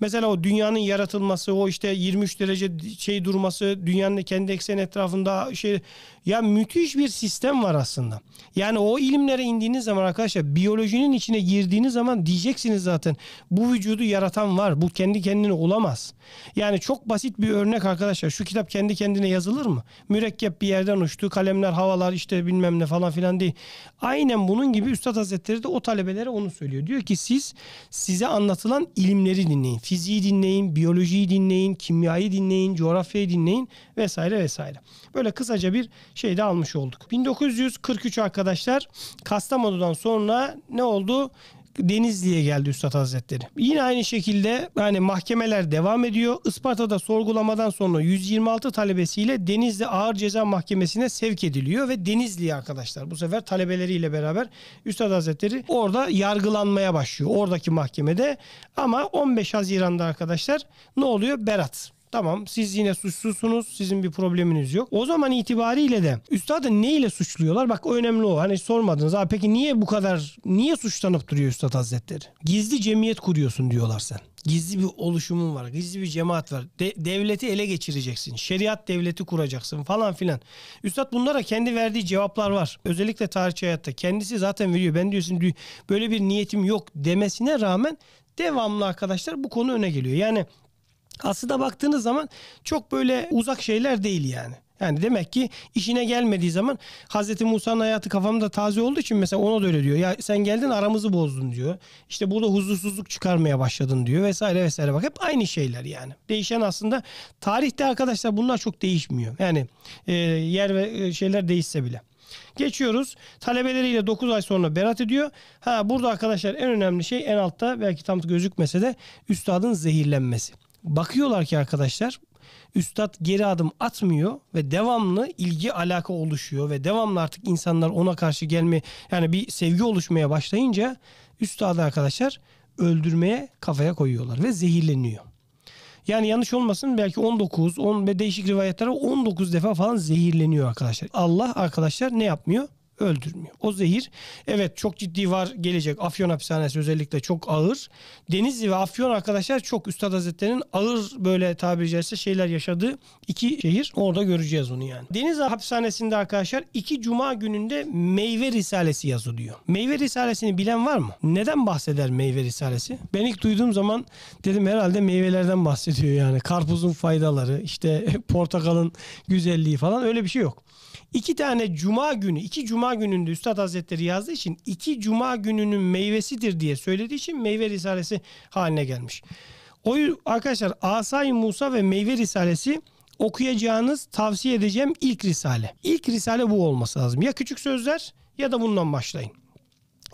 Mesela o dünyanın yaratılması, o işte 23 derece şey durması, dünyanın kendi ekseni etrafında şey ya müthiş bir sistem var aslında. Yani o ilimlere indiğiniz zaman arkadaşlar biyolojinin içine girdiğiniz zaman diyeceksiniz zaten bu vücudu yaratan var. Bu kendi kendine olamaz. Yani çok basit bir örnek arkadaşlar. Şu kitap kendi kendine yazılır mı? Mürekkep bir yerden uçtu. Kalemler havalar işte bilmem ne bilmem falan filan değil. Aynen bunun gibi Üstad Hazretleri de o talebelere onu söylüyor. Diyor ki siz size anlatılan ilimleri dinleyin. Fiziği dinleyin, biyolojiyi dinleyin, kimyayı dinleyin, coğrafyayı dinleyin vesaire vesaire. Böyle kısaca bir şey de almış olduk. 1943 arkadaşlar Kastamonu'dan sonra ne oldu? Denizli'ye geldi Üstad Hazretleri. Yine aynı şekilde yani mahkemeler devam ediyor. Isparta'da sorgulamadan sonra 126 talebesiyle Denizli Ağır Ceza Mahkemesi'ne sevk ediliyor ve Denizli'ye arkadaşlar bu sefer talebeleriyle beraber Üstad Hazretleri orada yargılanmaya başlıyor. Oradaki mahkemede ama 15 Haziran'da arkadaşlar ne oluyor? Berat. Tamam siz yine suçsuzsunuz. Sizin bir probleminiz yok. O zaman itibariyle de üstadı ne ile suçluyorlar? Bak o önemli o. Hani sormadınız. Ha peki niye bu kadar niye suçlanıp duruyor Üstad Hazretleri? Gizli cemiyet kuruyorsun diyorlar sen. Gizli bir oluşumun var. Gizli bir cemaat var. De- devleti ele geçireceksin. Şeriat devleti kuracaksın falan filan. Üstad bunlara kendi verdiği cevaplar var. Özellikle tarihçi hayatta. Kendisi zaten veriyor. Ben diyorsun böyle bir niyetim yok demesine rağmen devamlı arkadaşlar bu konu öne geliyor. Yani aslında baktığınız zaman çok böyle uzak şeyler değil yani. Yani demek ki işine gelmediği zaman Hazreti Musa'nın hayatı kafamda taze olduğu için mesela ona da öyle diyor. Ya sen geldin aramızı bozdun diyor. İşte burada huzursuzluk çıkarmaya başladın diyor vesaire vesaire. Bak hep aynı şeyler yani. Değişen aslında tarihte arkadaşlar bunlar çok değişmiyor. Yani e, yer ve e, şeyler değişse bile. Geçiyoruz. Talebeleriyle 9 ay sonra berat ediyor. Ha burada arkadaşlar en önemli şey en altta belki tam gözükmese de üstadın zehirlenmesi. Bakıyorlar ki arkadaşlar üstad geri adım atmıyor ve devamlı ilgi alaka oluşuyor ve devamlı artık insanlar ona karşı gelme yani bir sevgi oluşmaya başlayınca üstadı arkadaşlar öldürmeye kafaya koyuyorlar ve zehirleniyor. Yani yanlış olmasın belki 19, 10 ve değişik rivayetlere 19 defa falan zehirleniyor arkadaşlar. Allah arkadaşlar ne yapmıyor? öldürmüyor. O zehir evet çok ciddi var gelecek. Afyon hapishanesi özellikle çok ağır. Denizli ve Afyon arkadaşlar çok Üstad Hazretleri'nin ağır böyle tabiri caizse şeyler yaşadığı iki şehir. Orada göreceğiz onu yani. Denizli hapishanesinde arkadaşlar iki cuma gününde meyve risalesi yazılıyor. Meyve risalesini bilen var mı? Neden bahseder meyve risalesi? Ben ilk duyduğum zaman dedim herhalde meyvelerden bahsediyor yani. Karpuzun faydaları işte portakalın güzelliği falan öyle bir şey yok. İki tane cuma günü, iki cuma gününde Üstad Hazretleri yazdığı için iki cuma gününün meyvesidir diye söylediği için meyve risalesi haline gelmiş. O arkadaşlar Asay Musa ve Meyve Risalesi okuyacağınız, tavsiye edeceğim ilk risale. İlk risale bu olması lazım. Ya küçük sözler ya da bundan başlayın.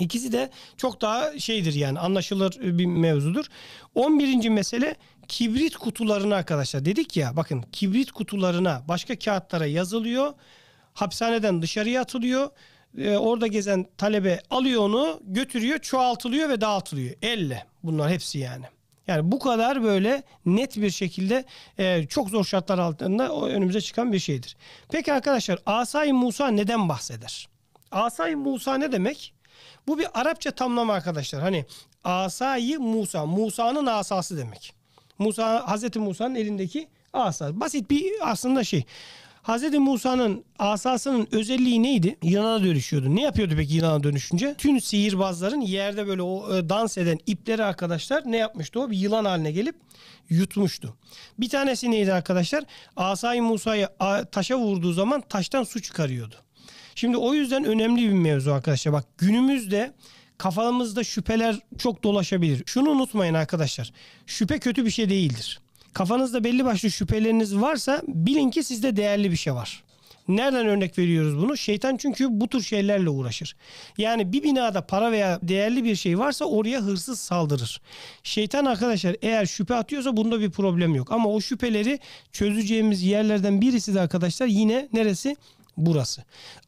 İkisi de çok daha şeydir yani anlaşılır bir mevzudur. 11. mesele kibrit kutularına arkadaşlar. Dedik ya bakın kibrit kutularına başka kağıtlara yazılıyor hapishaneden dışarıya atılıyor. E, orada gezen talebe alıyor onu, götürüyor, çoğaltılıyor ve dağıtılıyor. Elle bunlar hepsi yani. Yani bu kadar böyle net bir şekilde e, çok zor şartlar altında önümüze çıkan bir şeydir. Peki arkadaşlar Asay Musa neden bahseder? Asay Musa ne demek? Bu bir Arapça tamlama arkadaşlar. Hani Asayi Musa, Musa'nın asası demek. Musa Hazreti Musa'nın elindeki asa. Basit bir aslında şey. Hz. Musa'nın asasının özelliği neydi? Yılana dönüşüyordu. Ne yapıyordu peki yılana dönüşünce? Tüm sihirbazların yerde böyle o e, dans eden ipleri arkadaşlar ne yapmıştı o? Bir yılan haline gelip yutmuştu. Bir tanesi neydi arkadaşlar? Asayı Musa'yı taşa vurduğu zaman taştan su çıkarıyordu. Şimdi o yüzden önemli bir mevzu arkadaşlar. Bak günümüzde kafamızda şüpheler çok dolaşabilir. Şunu unutmayın arkadaşlar. Şüphe kötü bir şey değildir kafanızda belli başlı şüpheleriniz varsa bilin ki sizde değerli bir şey var. Nereden örnek veriyoruz bunu? Şeytan çünkü bu tür şeylerle uğraşır. Yani bir binada para veya değerli bir şey varsa oraya hırsız saldırır. Şeytan arkadaşlar eğer şüphe atıyorsa bunda bir problem yok. Ama o şüpheleri çözeceğimiz yerlerden birisi de arkadaşlar yine neresi? Burası.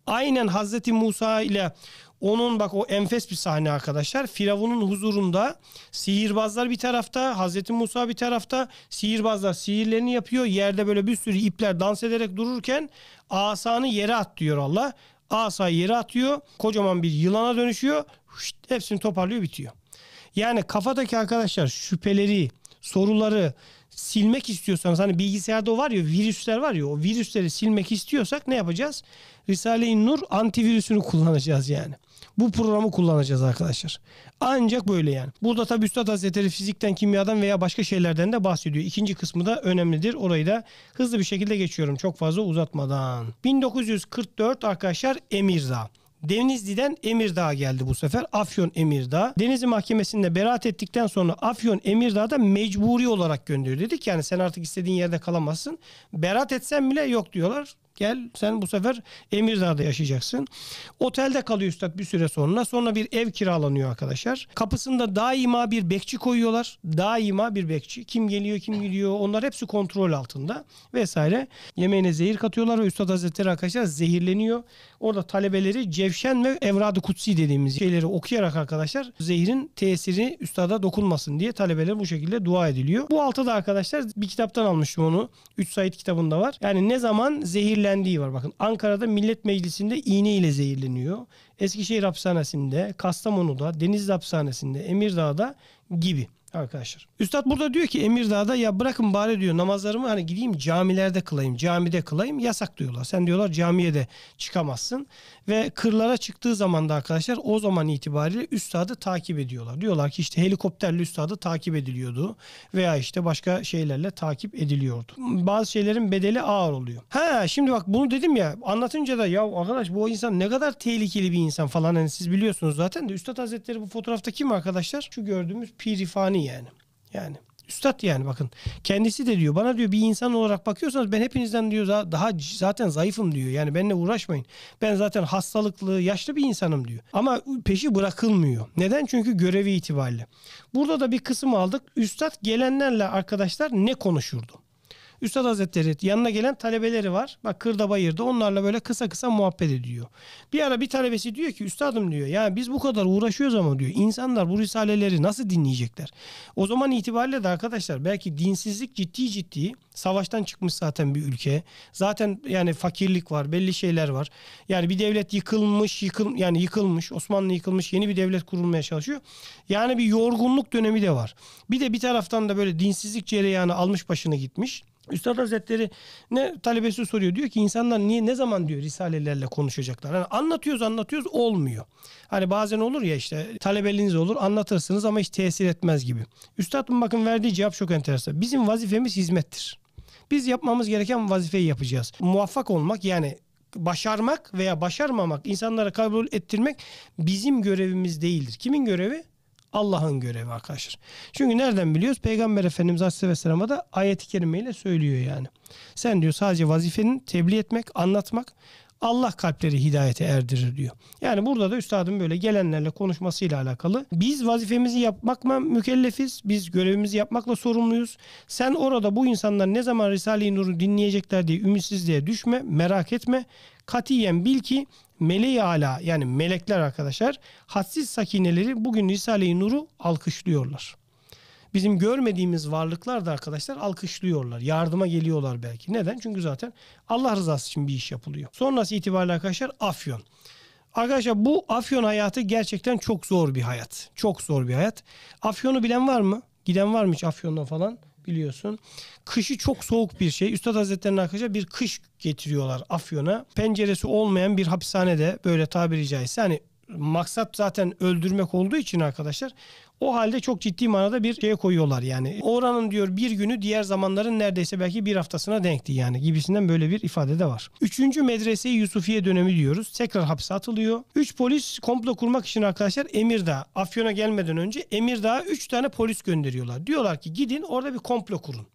Aynen Hazreti Musa ile onun bak o enfes bir sahne arkadaşlar. Firavun'un huzurunda sihirbazlar bir tarafta, Hazreti Musa bir tarafta. Sihirbazlar sihirlerini yapıyor. Yerde böyle bir sürü ipler dans ederek dururken asanı yere at diyor Allah. Asayı yere atıyor. Kocaman bir yılana dönüşüyor. Huşt, hepsini toparlıyor bitiyor. Yani kafadaki arkadaşlar şüpheleri, soruları silmek istiyorsanız hani bilgisayarda o var ya virüsler var ya o virüsleri silmek istiyorsak ne yapacağız? Risale-i Nur antivirüsünü kullanacağız yani. Bu programı kullanacağız arkadaşlar. Ancak böyle yani. Burada tabi Üstad Hazretleri fizikten, kimyadan veya başka şeylerden de bahsediyor. İkinci kısmı da önemlidir. Orayı da hızlı bir şekilde geçiyorum çok fazla uzatmadan. 1944 arkadaşlar Emirdağ. Denizli'den Emirdağ geldi bu sefer. Afyon Emirdağ. Denizli Mahkemesi'nde beraat ettikten sonra Afyon Emirdağ'da mecburi olarak gönderiyor. Dedik yani sen artık istediğin yerde kalamazsın. Beraat etsen bile yok diyorlar. Gel sen bu sefer Emirdağ'da yaşayacaksın. Otelde kalıyor üstad bir süre sonra. Sonra bir ev kiralanıyor arkadaşlar. Kapısında daima bir bekçi koyuyorlar. Daima bir bekçi. Kim geliyor kim gidiyor onlar hepsi kontrol altında vesaire. Yemeğine zehir katıyorlar ve Üstad Hazretleri arkadaşlar zehirleniyor. Orada talebeleri Cevşen ve Evradı Kutsi dediğimiz şeyleri okuyarak arkadaşlar zehirin tesiri üstada dokunmasın diye talebeler bu şekilde dua ediliyor. Bu da arkadaşlar bir kitaptan almıştım onu. 3 Said kitabında var. Yani ne zaman zehirlen zehirlendiği var. Bakın Ankara'da Millet Meclisi'nde iğne ile zehirleniyor. Eskişehir Hapishanesi'nde, Kastamonu'da, Denizli Hapishanesi'nde, Emirdağ'da gibi arkadaşlar. Üstad burada diyor ki Emirdağ'da ya bırakın bari diyor namazlarımı hani gideyim camilerde kılayım, camide kılayım yasak diyorlar. Sen diyorlar camiye de çıkamazsın. Ve kırlara çıktığı zaman da arkadaşlar o zaman itibariyle üstadı takip ediyorlar. Diyorlar ki işte helikopterle üstadı takip ediliyordu veya işte başka şeylerle takip ediliyordu. Bazı şeylerin bedeli ağır oluyor. Ha şimdi bak bunu dedim ya anlatınca da ya arkadaş bu insan ne kadar tehlikeli bir insan falan hani siz biliyorsunuz zaten de Üstad Hazretleri bu fotoğrafta kim arkadaşlar? Şu gördüğümüz pirifani yani. Yani Üstad yani bakın. Kendisi de diyor bana diyor bir insan olarak bakıyorsanız ben hepinizden diyor daha, daha zaten zayıfım diyor. Yani benimle uğraşmayın. Ben zaten hastalıklı, yaşlı bir insanım diyor. Ama peşi bırakılmıyor. Neden? Çünkü görevi itibariyle. Burada da bir kısım aldık. Üstad gelenlerle arkadaşlar ne konuşurdu? Üstad Hazretleri yanına gelen talebeleri var. Bak kırda bayırda onlarla böyle kısa kısa muhabbet ediyor. Bir ara bir talebesi diyor ki üstadım diyor ya biz bu kadar uğraşıyoruz ama diyor insanlar bu risaleleri nasıl dinleyecekler? O zaman itibariyle de arkadaşlar belki dinsizlik ciddi ciddi savaştan çıkmış zaten bir ülke. Zaten yani fakirlik var, belli şeyler var. Yani bir devlet yıkılmış, yıkıl yani yıkılmış, Osmanlı yıkılmış, yeni bir devlet kurulmaya çalışıyor. Yani bir yorgunluk dönemi de var. Bir de bir taraftan da böyle dinsizlik cereyanı almış başını gitmiş. Üstad Hazretleri ne talebesi soruyor diyor ki insanlar niye ne zaman diyor risalelerle konuşacaklar. Yani anlatıyoruz anlatıyoruz olmuyor. Hani bazen olur ya işte talebeliğiniz olur anlatırsınız ama hiç tesir etmez gibi. Üstad'ın bakın verdiği cevap çok enteresan. Bizim vazifemiz hizmettir. Biz yapmamız gereken vazifeyi yapacağız. Muvaffak olmak yani başarmak veya başarmamak, insanlara kabul ettirmek bizim görevimiz değildir. Kimin görevi? Allah'ın görevi arkadaşlar. Çünkü nereden biliyoruz? Peygamber Efendimiz Aleyhisselam'a da ayet-i kerimeyle söylüyor yani. Sen diyor sadece vazifenin tebliğ etmek, anlatmak, Allah kalpleri hidayete erdirir diyor. Yani burada da üstadın böyle gelenlerle konuşmasıyla alakalı. Biz vazifemizi yapmakla mükellefiz. Biz görevimizi yapmakla sorumluyuz. Sen orada bu insanlar ne zaman Risale-i Nur'u dinleyecekler diye ümitsizliğe düşme, merak etme katiyen bil ki meleği ala yani melekler arkadaşlar hadsiz sakineleri bugün Risale-i Nur'u alkışlıyorlar. Bizim görmediğimiz varlıklar da arkadaşlar alkışlıyorlar. Yardıma geliyorlar belki. Neden? Çünkü zaten Allah rızası için bir iş yapılıyor. Sonrası itibariyle arkadaşlar Afyon. Arkadaşlar bu Afyon hayatı gerçekten çok zor bir hayat. Çok zor bir hayat. Afyon'u bilen var mı? Giden var mı hiç Afyon'dan falan? biliyorsun. Kışı çok soğuk bir şey. Üstad Hazretleri'nin arkadaşlar bir kış getiriyorlar Afyon'a. Penceresi olmayan bir hapishanede böyle tabiri caizse hani maksat zaten öldürmek olduğu için arkadaşlar o halde çok ciddi manada bir şeye koyuyorlar yani. Oranın diyor bir günü diğer zamanların neredeyse belki bir haftasına denkti yani gibisinden böyle bir ifade de var. Üçüncü medreseyi Yusufiye dönemi diyoruz. Tekrar hapse atılıyor. Üç polis komplo kurmak için arkadaşlar Emirdağ, Afyon'a gelmeden önce Emirdağ'a üç tane polis gönderiyorlar. Diyorlar ki gidin orada bir komplo kurun.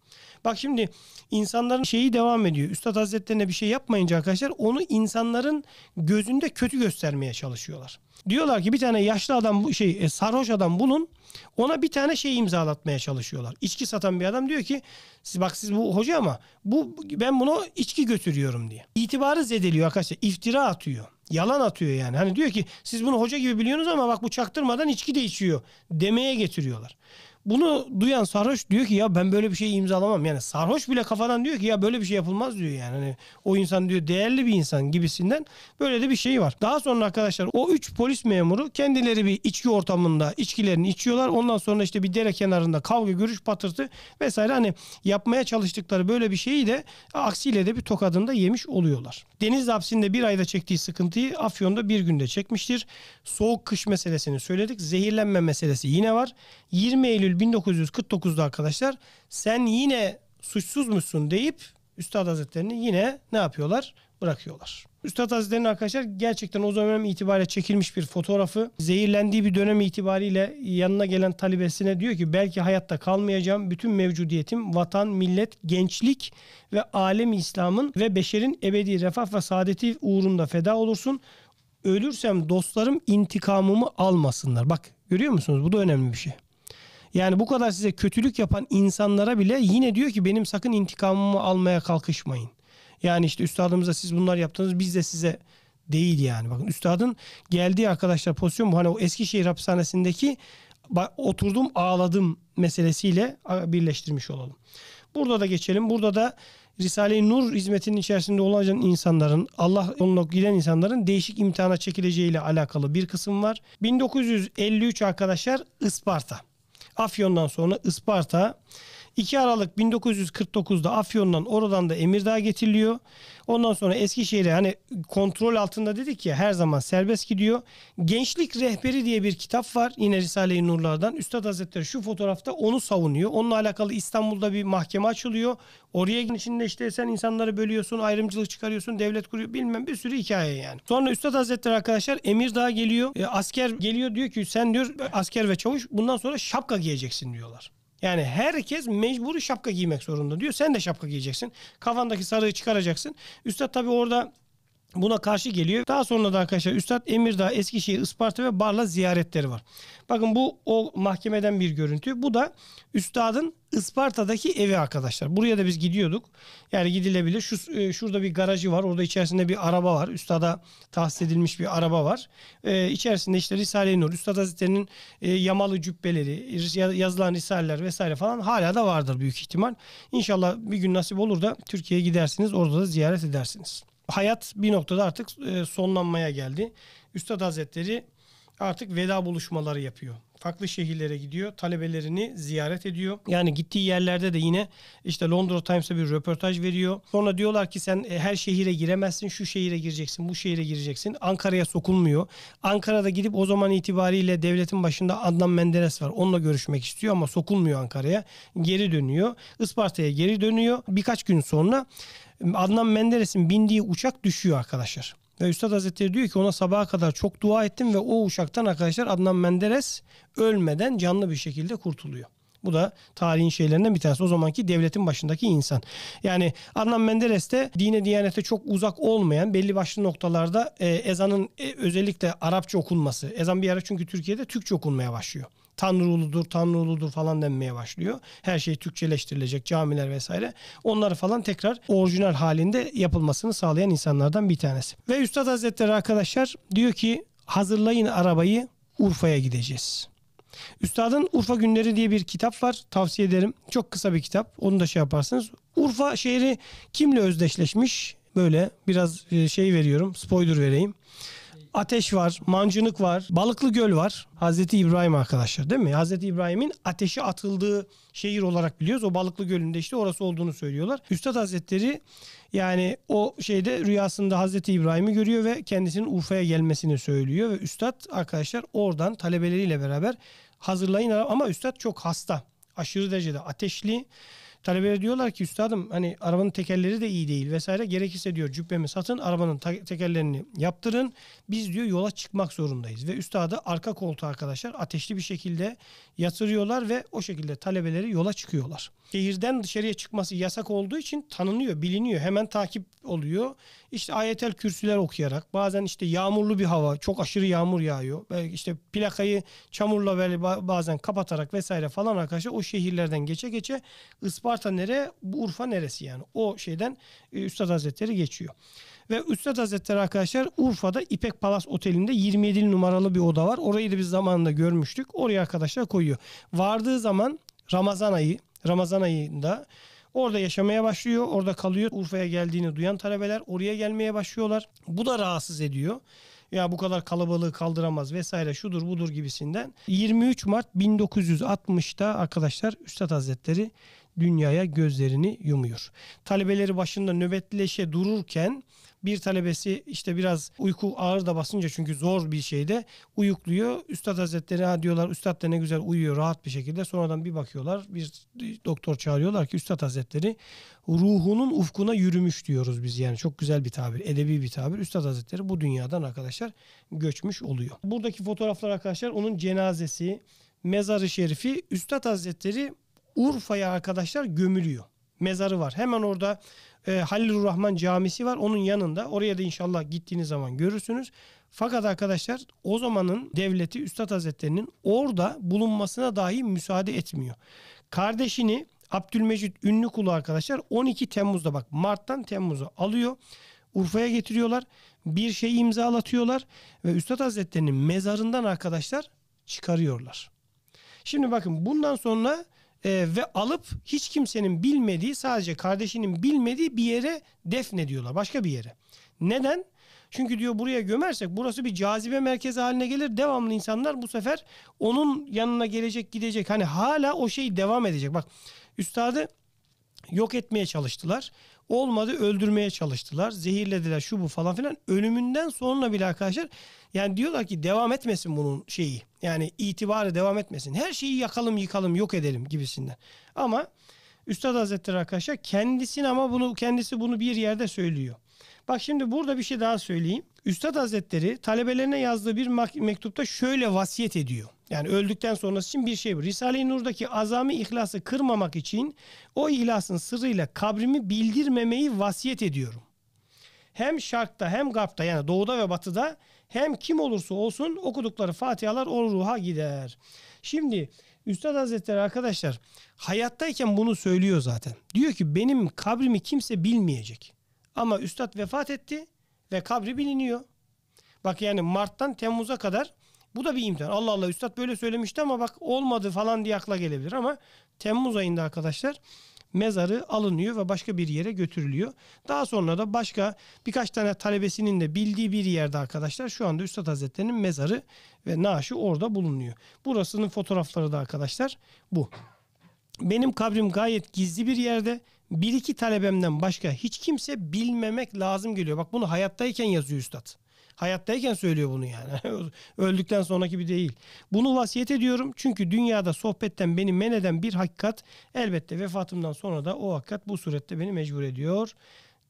Bak şimdi insanların şeyi devam ediyor. Üstad Hazretlerine bir şey yapmayınca arkadaşlar onu insanların gözünde kötü göstermeye çalışıyorlar. Diyorlar ki bir tane yaşlı adam bu şey e, sarhoş adam bulun. Ona bir tane şey imzalatmaya çalışıyorlar. İçki satan bir adam diyor ki siz bak siz bu hoca ama bu ben bunu içki götürüyorum diye. İtibarı zedeliyor arkadaşlar. İftira atıyor. Yalan atıyor yani. Hani diyor ki siz bunu hoca gibi biliyorsunuz ama bak bu çaktırmadan içki de içiyor demeye getiriyorlar. Bunu duyan sarhoş diyor ki ya ben böyle bir şey imzalamam. Yani sarhoş bile kafadan diyor ki ya böyle bir şey yapılmaz diyor yani. Hani o insan diyor değerli bir insan gibisinden böyle de bir şey var. Daha sonra arkadaşlar o 3 polis memuru kendileri bir içki ortamında içkilerini içiyorlar. Ondan sonra işte bir dere kenarında kavga, görüş, patırtı vesaire hani yapmaya çalıştıkları böyle bir şeyi de aksiyle de bir tokadında yemiş oluyorlar. Deniz hapsinde bir ayda çektiği sıkıntıyı Afyon'da bir günde çekmiştir. Soğuk kış meselesini söyledik. Zehirlenme meselesi yine var. 20 Eylül 1949'da arkadaşlar sen yine suçsuz musun deyip Üstad Hazretlerini yine ne yapıyorlar? Bırakıyorlar. Üstad Hazretleri'nin arkadaşlar gerçekten o zaman itibariyle çekilmiş bir fotoğrafı. Zehirlendiği bir dönem itibariyle yanına gelen talibesine diyor ki belki hayatta kalmayacağım. Bütün mevcudiyetim vatan, millet, gençlik ve alem İslam'ın ve beşerin ebedi refah ve saadeti uğrunda feda olursun. Ölürsem dostlarım intikamımı almasınlar. Bak görüyor musunuz? Bu da önemli bir şey. Yani bu kadar size kötülük yapan insanlara bile yine diyor ki benim sakın intikamımı almaya kalkışmayın. Yani işte üstadımıza siz bunlar yaptınız biz de size değil yani. Bakın üstadın geldiği arkadaşlar pozisyon bu. Hani o Eskişehir hapishanesindeki oturdum ağladım meselesiyle birleştirmiş olalım. Burada da geçelim. Burada da Risale-i Nur hizmetinin içerisinde olacak insanların, Allah yoluna giden insanların değişik imtihana çekileceğiyle alakalı bir kısım var. 1953 arkadaşlar Isparta. Afyon'dan sonra Isparta, 2 Aralık 1949'da Afyon'dan oradan da Emirdağ getiriliyor. Ondan sonra Eskişehir'e hani kontrol altında dedik ya her zaman serbest gidiyor. Gençlik Rehberi diye bir kitap var yine Risale-i Nurlar'dan. Üstad Hazretleri şu fotoğrafta onu savunuyor. Onunla alakalı İstanbul'da bir mahkeme açılıyor. Oraya içinde işte sen insanları bölüyorsun, ayrımcılık çıkarıyorsun, devlet kuruyor bilmem bir sürü hikaye yani. Sonra Üstad Hazretleri arkadaşlar Emirdağ'a geliyor. E, asker geliyor diyor ki sen diyor asker ve çavuş bundan sonra şapka giyeceksin diyorlar. Yani herkes mecburi şapka giymek zorunda diyor. Sen de şapka giyeceksin. Kafandaki sarığı çıkaracaksın. Üstad tabii orada buna karşı geliyor. Daha sonra da arkadaşlar Üstad Emirdağ, Eskişehir, Isparta ve Barla ziyaretleri var. Bakın bu o mahkemeden bir görüntü. Bu da Üstad'ın Isparta'daki evi arkadaşlar. Buraya da biz gidiyorduk. Yani gidilebilir. Şu e, şurada bir garajı var. Orada içerisinde bir araba var. Üstada tahsis edilmiş bir araba var. E, içerisinde işte Risale-i Nur, Üstad Hazretleri'nin e, yamalı cübbeleri, yazılan risaleler vesaire falan hala da vardır büyük ihtimal. İnşallah bir gün nasip olur da Türkiye'ye gidersiniz. Orada da ziyaret edersiniz hayat bir noktada artık e, sonlanmaya geldi. Üstad Hazretleri artık veda buluşmaları yapıyor farklı şehirlere gidiyor. Talebelerini ziyaret ediyor. Yani gittiği yerlerde de yine işte Londra Times'a bir röportaj veriyor. Sonra diyorlar ki sen e, her şehire giremezsin. Şu şehire gireceksin, bu şehire gireceksin. Ankara'ya sokulmuyor. Ankara'da gidip o zaman itibariyle devletin başında Adnan Menderes var. Onunla görüşmek istiyor ama sokulmuyor Ankara'ya. Geri dönüyor. Isparta'ya geri dönüyor. Birkaç gün sonra Adnan Menderes'in bindiği uçak düşüyor arkadaşlar. Ve Üstad Hazretleri diyor ki ona sabaha kadar çok dua ettim ve o uşaktan arkadaşlar Adnan Menderes ölmeden canlı bir şekilde kurtuluyor. Bu da tarihin şeylerinden bir tanesi. O zamanki devletin başındaki insan. Yani Adnan Menderes de dine diyanete çok uzak olmayan belli başlı noktalarda e, ezanın e, özellikle Arapça okunması. Ezan bir ara çünkü Türkiye'de Türkçe okunmaya başlıyor. Tanrı uludur, Tanrı uludur falan denmeye başlıyor. Her şey Türkçeleştirilecek camiler vesaire. Onları falan tekrar orijinal halinde yapılmasını sağlayan insanlardan bir tanesi. Ve Üstad Hazretleri arkadaşlar diyor ki hazırlayın arabayı Urfa'ya gideceğiz. Üstadın Urfa Günleri diye bir kitap var. Tavsiye ederim. Çok kısa bir kitap. Onu da şey yaparsınız. Urfa şehri kimle özdeşleşmiş? Böyle biraz e, şey veriyorum. Spoiler vereyim ateş var, mancınık var, balıklı göl var. Hazreti İbrahim arkadaşlar değil mi? Hazreti İbrahim'in ateşe atıldığı şehir olarak biliyoruz. O balıklı gölünde işte orası olduğunu söylüyorlar. Üstad Hazretleri yani o şeyde rüyasında Hazreti İbrahim'i görüyor ve kendisinin Urfa'ya gelmesini söylüyor. Ve Üstad arkadaşlar oradan talebeleriyle beraber hazırlayın ama Üstad çok hasta. Aşırı derecede ateşli Talebeler diyorlar ki üstadım hani arabanın tekerleri de iyi değil vesaire. Gerekirse diyor cübbemi satın arabanın tekerlerini yaptırın. Biz diyor yola çıkmak zorundayız. Ve üstadı arka koltuğa arkadaşlar ateşli bir şekilde yatırıyorlar ve o şekilde talebeleri yola çıkıyorlar. Şehirden dışarıya çıkması yasak olduğu için tanınıyor, biliniyor. Hemen takip oluyor. İşte ayetel kürsüler okuyarak bazen işte yağmurlu bir hava çok aşırı yağmur yağıyor. Belki işte plakayı çamurla böyle bazen kapatarak vesaire falan arkadaşlar o şehirlerden geçe geçe ıspar Isparta nere, bu Urfa neresi yani? O şeyden e, Üstad Hazretleri geçiyor. Ve Üstad Hazretleri arkadaşlar Urfa'da İpek Palas Oteli'nde 27 numaralı bir oda var. Orayı da biz zamanında görmüştük. Oraya arkadaşlar koyuyor. Vardığı zaman Ramazan ayı, Ramazan ayında Orada yaşamaya başlıyor, orada kalıyor. Urfa'ya geldiğini duyan talebeler oraya gelmeye başlıyorlar. Bu da rahatsız ediyor. Ya bu kadar kalabalığı kaldıramaz vesaire şudur budur gibisinden. 23 Mart 1960'ta arkadaşlar Üstad Hazretleri dünyaya gözlerini yumuyor. Talebeleri başında nöbetleşe dururken bir talebesi işte biraz uyku ağır da basınca çünkü zor bir şeyde uyukluyor. Üstad Hazretleri ha diyorlar üstad da ne güzel uyuyor rahat bir şekilde. Sonradan bir bakıyorlar bir doktor çağırıyorlar ki üstad Hazretleri ruhunun ufkuna yürümüş diyoruz biz yani çok güzel bir tabir edebi bir tabir. Üstad Hazretleri bu dünyadan arkadaşlar göçmüş oluyor. Buradaki fotoğraflar arkadaşlar onun cenazesi, mezarı şerifi Üstad Hazretleri Urfa'ya arkadaşlar gömülüyor. Mezarı var. Hemen orada e, Halilur Rahman Camisi var. Onun yanında. Oraya da inşallah gittiğiniz zaman görürsünüz. Fakat arkadaşlar o zamanın devleti Üstad Hazretleri'nin orada bulunmasına dahi müsaade etmiyor. Kardeşini Abdülmecit ünlü kulu arkadaşlar 12 Temmuz'da bak Mart'tan Temmuz'a alıyor. Urfa'ya getiriyorlar. Bir şey imzalatıyorlar ve Üstad Hazretleri'nin mezarından arkadaşlar çıkarıyorlar. Şimdi bakın bundan sonra e, ve alıp hiç kimsenin bilmediği sadece kardeşinin bilmediği bir yere defnediyorlar. Başka bir yere. Neden? Çünkü diyor buraya gömersek burası bir cazibe merkezi haline gelir. Devamlı insanlar bu sefer onun yanına gelecek gidecek. Hani hala o şey devam edecek. Bak üstadı yok etmeye çalıştılar. Olmadı öldürmeye çalıştılar. Zehirlediler şu bu falan filan. Ölümünden sonra bile arkadaşlar yani diyorlar ki devam etmesin bunun şeyi. Yani itibarı devam etmesin. Her şeyi yakalım yıkalım yok edelim gibisinden. Ama Üstad Hazretleri arkadaşlar kendisini ama bunu kendisi bunu bir yerde söylüyor. Bak şimdi burada bir şey daha söyleyeyim. Üstad Hazretleri talebelerine yazdığı bir mektupta şöyle vasiyet ediyor. Yani öldükten sonrası için bir şey var. Risale-i Nur'daki azami ihlası kırmamak için o ihlasın sırrıyla kabrimi bildirmemeyi vasiyet ediyorum. Hem şarkta hem gapta yani doğuda ve batıda hem kim olursa olsun okudukları fatihalar o ruha gider. Şimdi Üstad Hazretleri arkadaşlar hayattayken bunu söylüyor zaten. Diyor ki benim kabrimi kimse bilmeyecek. Ama Üstad vefat etti ve kabri biliniyor. Bak yani Mart'tan Temmuz'a kadar bu da bir imtihan. Allah Allah üstad böyle söylemişti ama bak olmadı falan diye akla gelebilir ama Temmuz ayında arkadaşlar mezarı alınıyor ve başka bir yere götürülüyor. Daha sonra da başka birkaç tane talebesinin de bildiği bir yerde arkadaşlar şu anda Üstad Hazretleri'nin mezarı ve naaşı orada bulunuyor. Burasının fotoğrafları da arkadaşlar bu. Benim kabrim gayet gizli bir yerde bir iki talebemden başka hiç kimse bilmemek lazım geliyor. Bak bunu hayattayken yazıyor üstad. Hayattayken söylüyor bunu yani. Öldükten sonraki bir değil. Bunu vasiyet ediyorum. Çünkü dünyada sohbetten beni men eden bir hakikat elbette vefatımdan sonra da o hakikat bu surette beni mecbur ediyor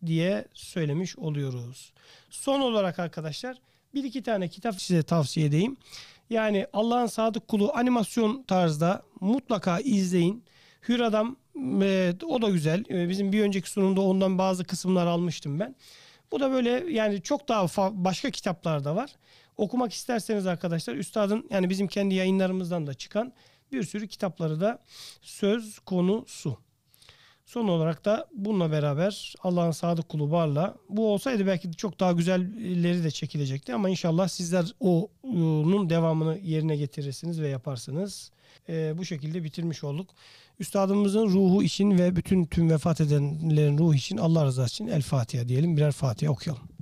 diye söylemiş oluyoruz. Son olarak arkadaşlar bir iki tane kitap size tavsiye edeyim. Yani Allah'ın sadık kulu animasyon tarzda mutlaka izleyin. Hür Adam e, o da güzel. E, bizim bir önceki sunumda ondan bazı kısımlar almıştım ben. Bu da böyle yani çok daha başka kitaplar da var. Okumak isterseniz arkadaşlar üstadın yani bizim kendi yayınlarımızdan da çıkan bir sürü kitapları da söz konusu. Son olarak da bununla beraber Allah'ın sadık kulu Barla bu olsaydı belki çok daha güzelleri de çekilecekti ama inşallah sizler onun devamını yerine getirirsiniz ve yaparsınız. Ee, bu şekilde bitirmiş olduk. Üstadımızın ruhu için ve bütün tüm vefat edenlerin ruhu için Allah rızası için El Fatiha diyelim. Birer Fatiha okuyalım.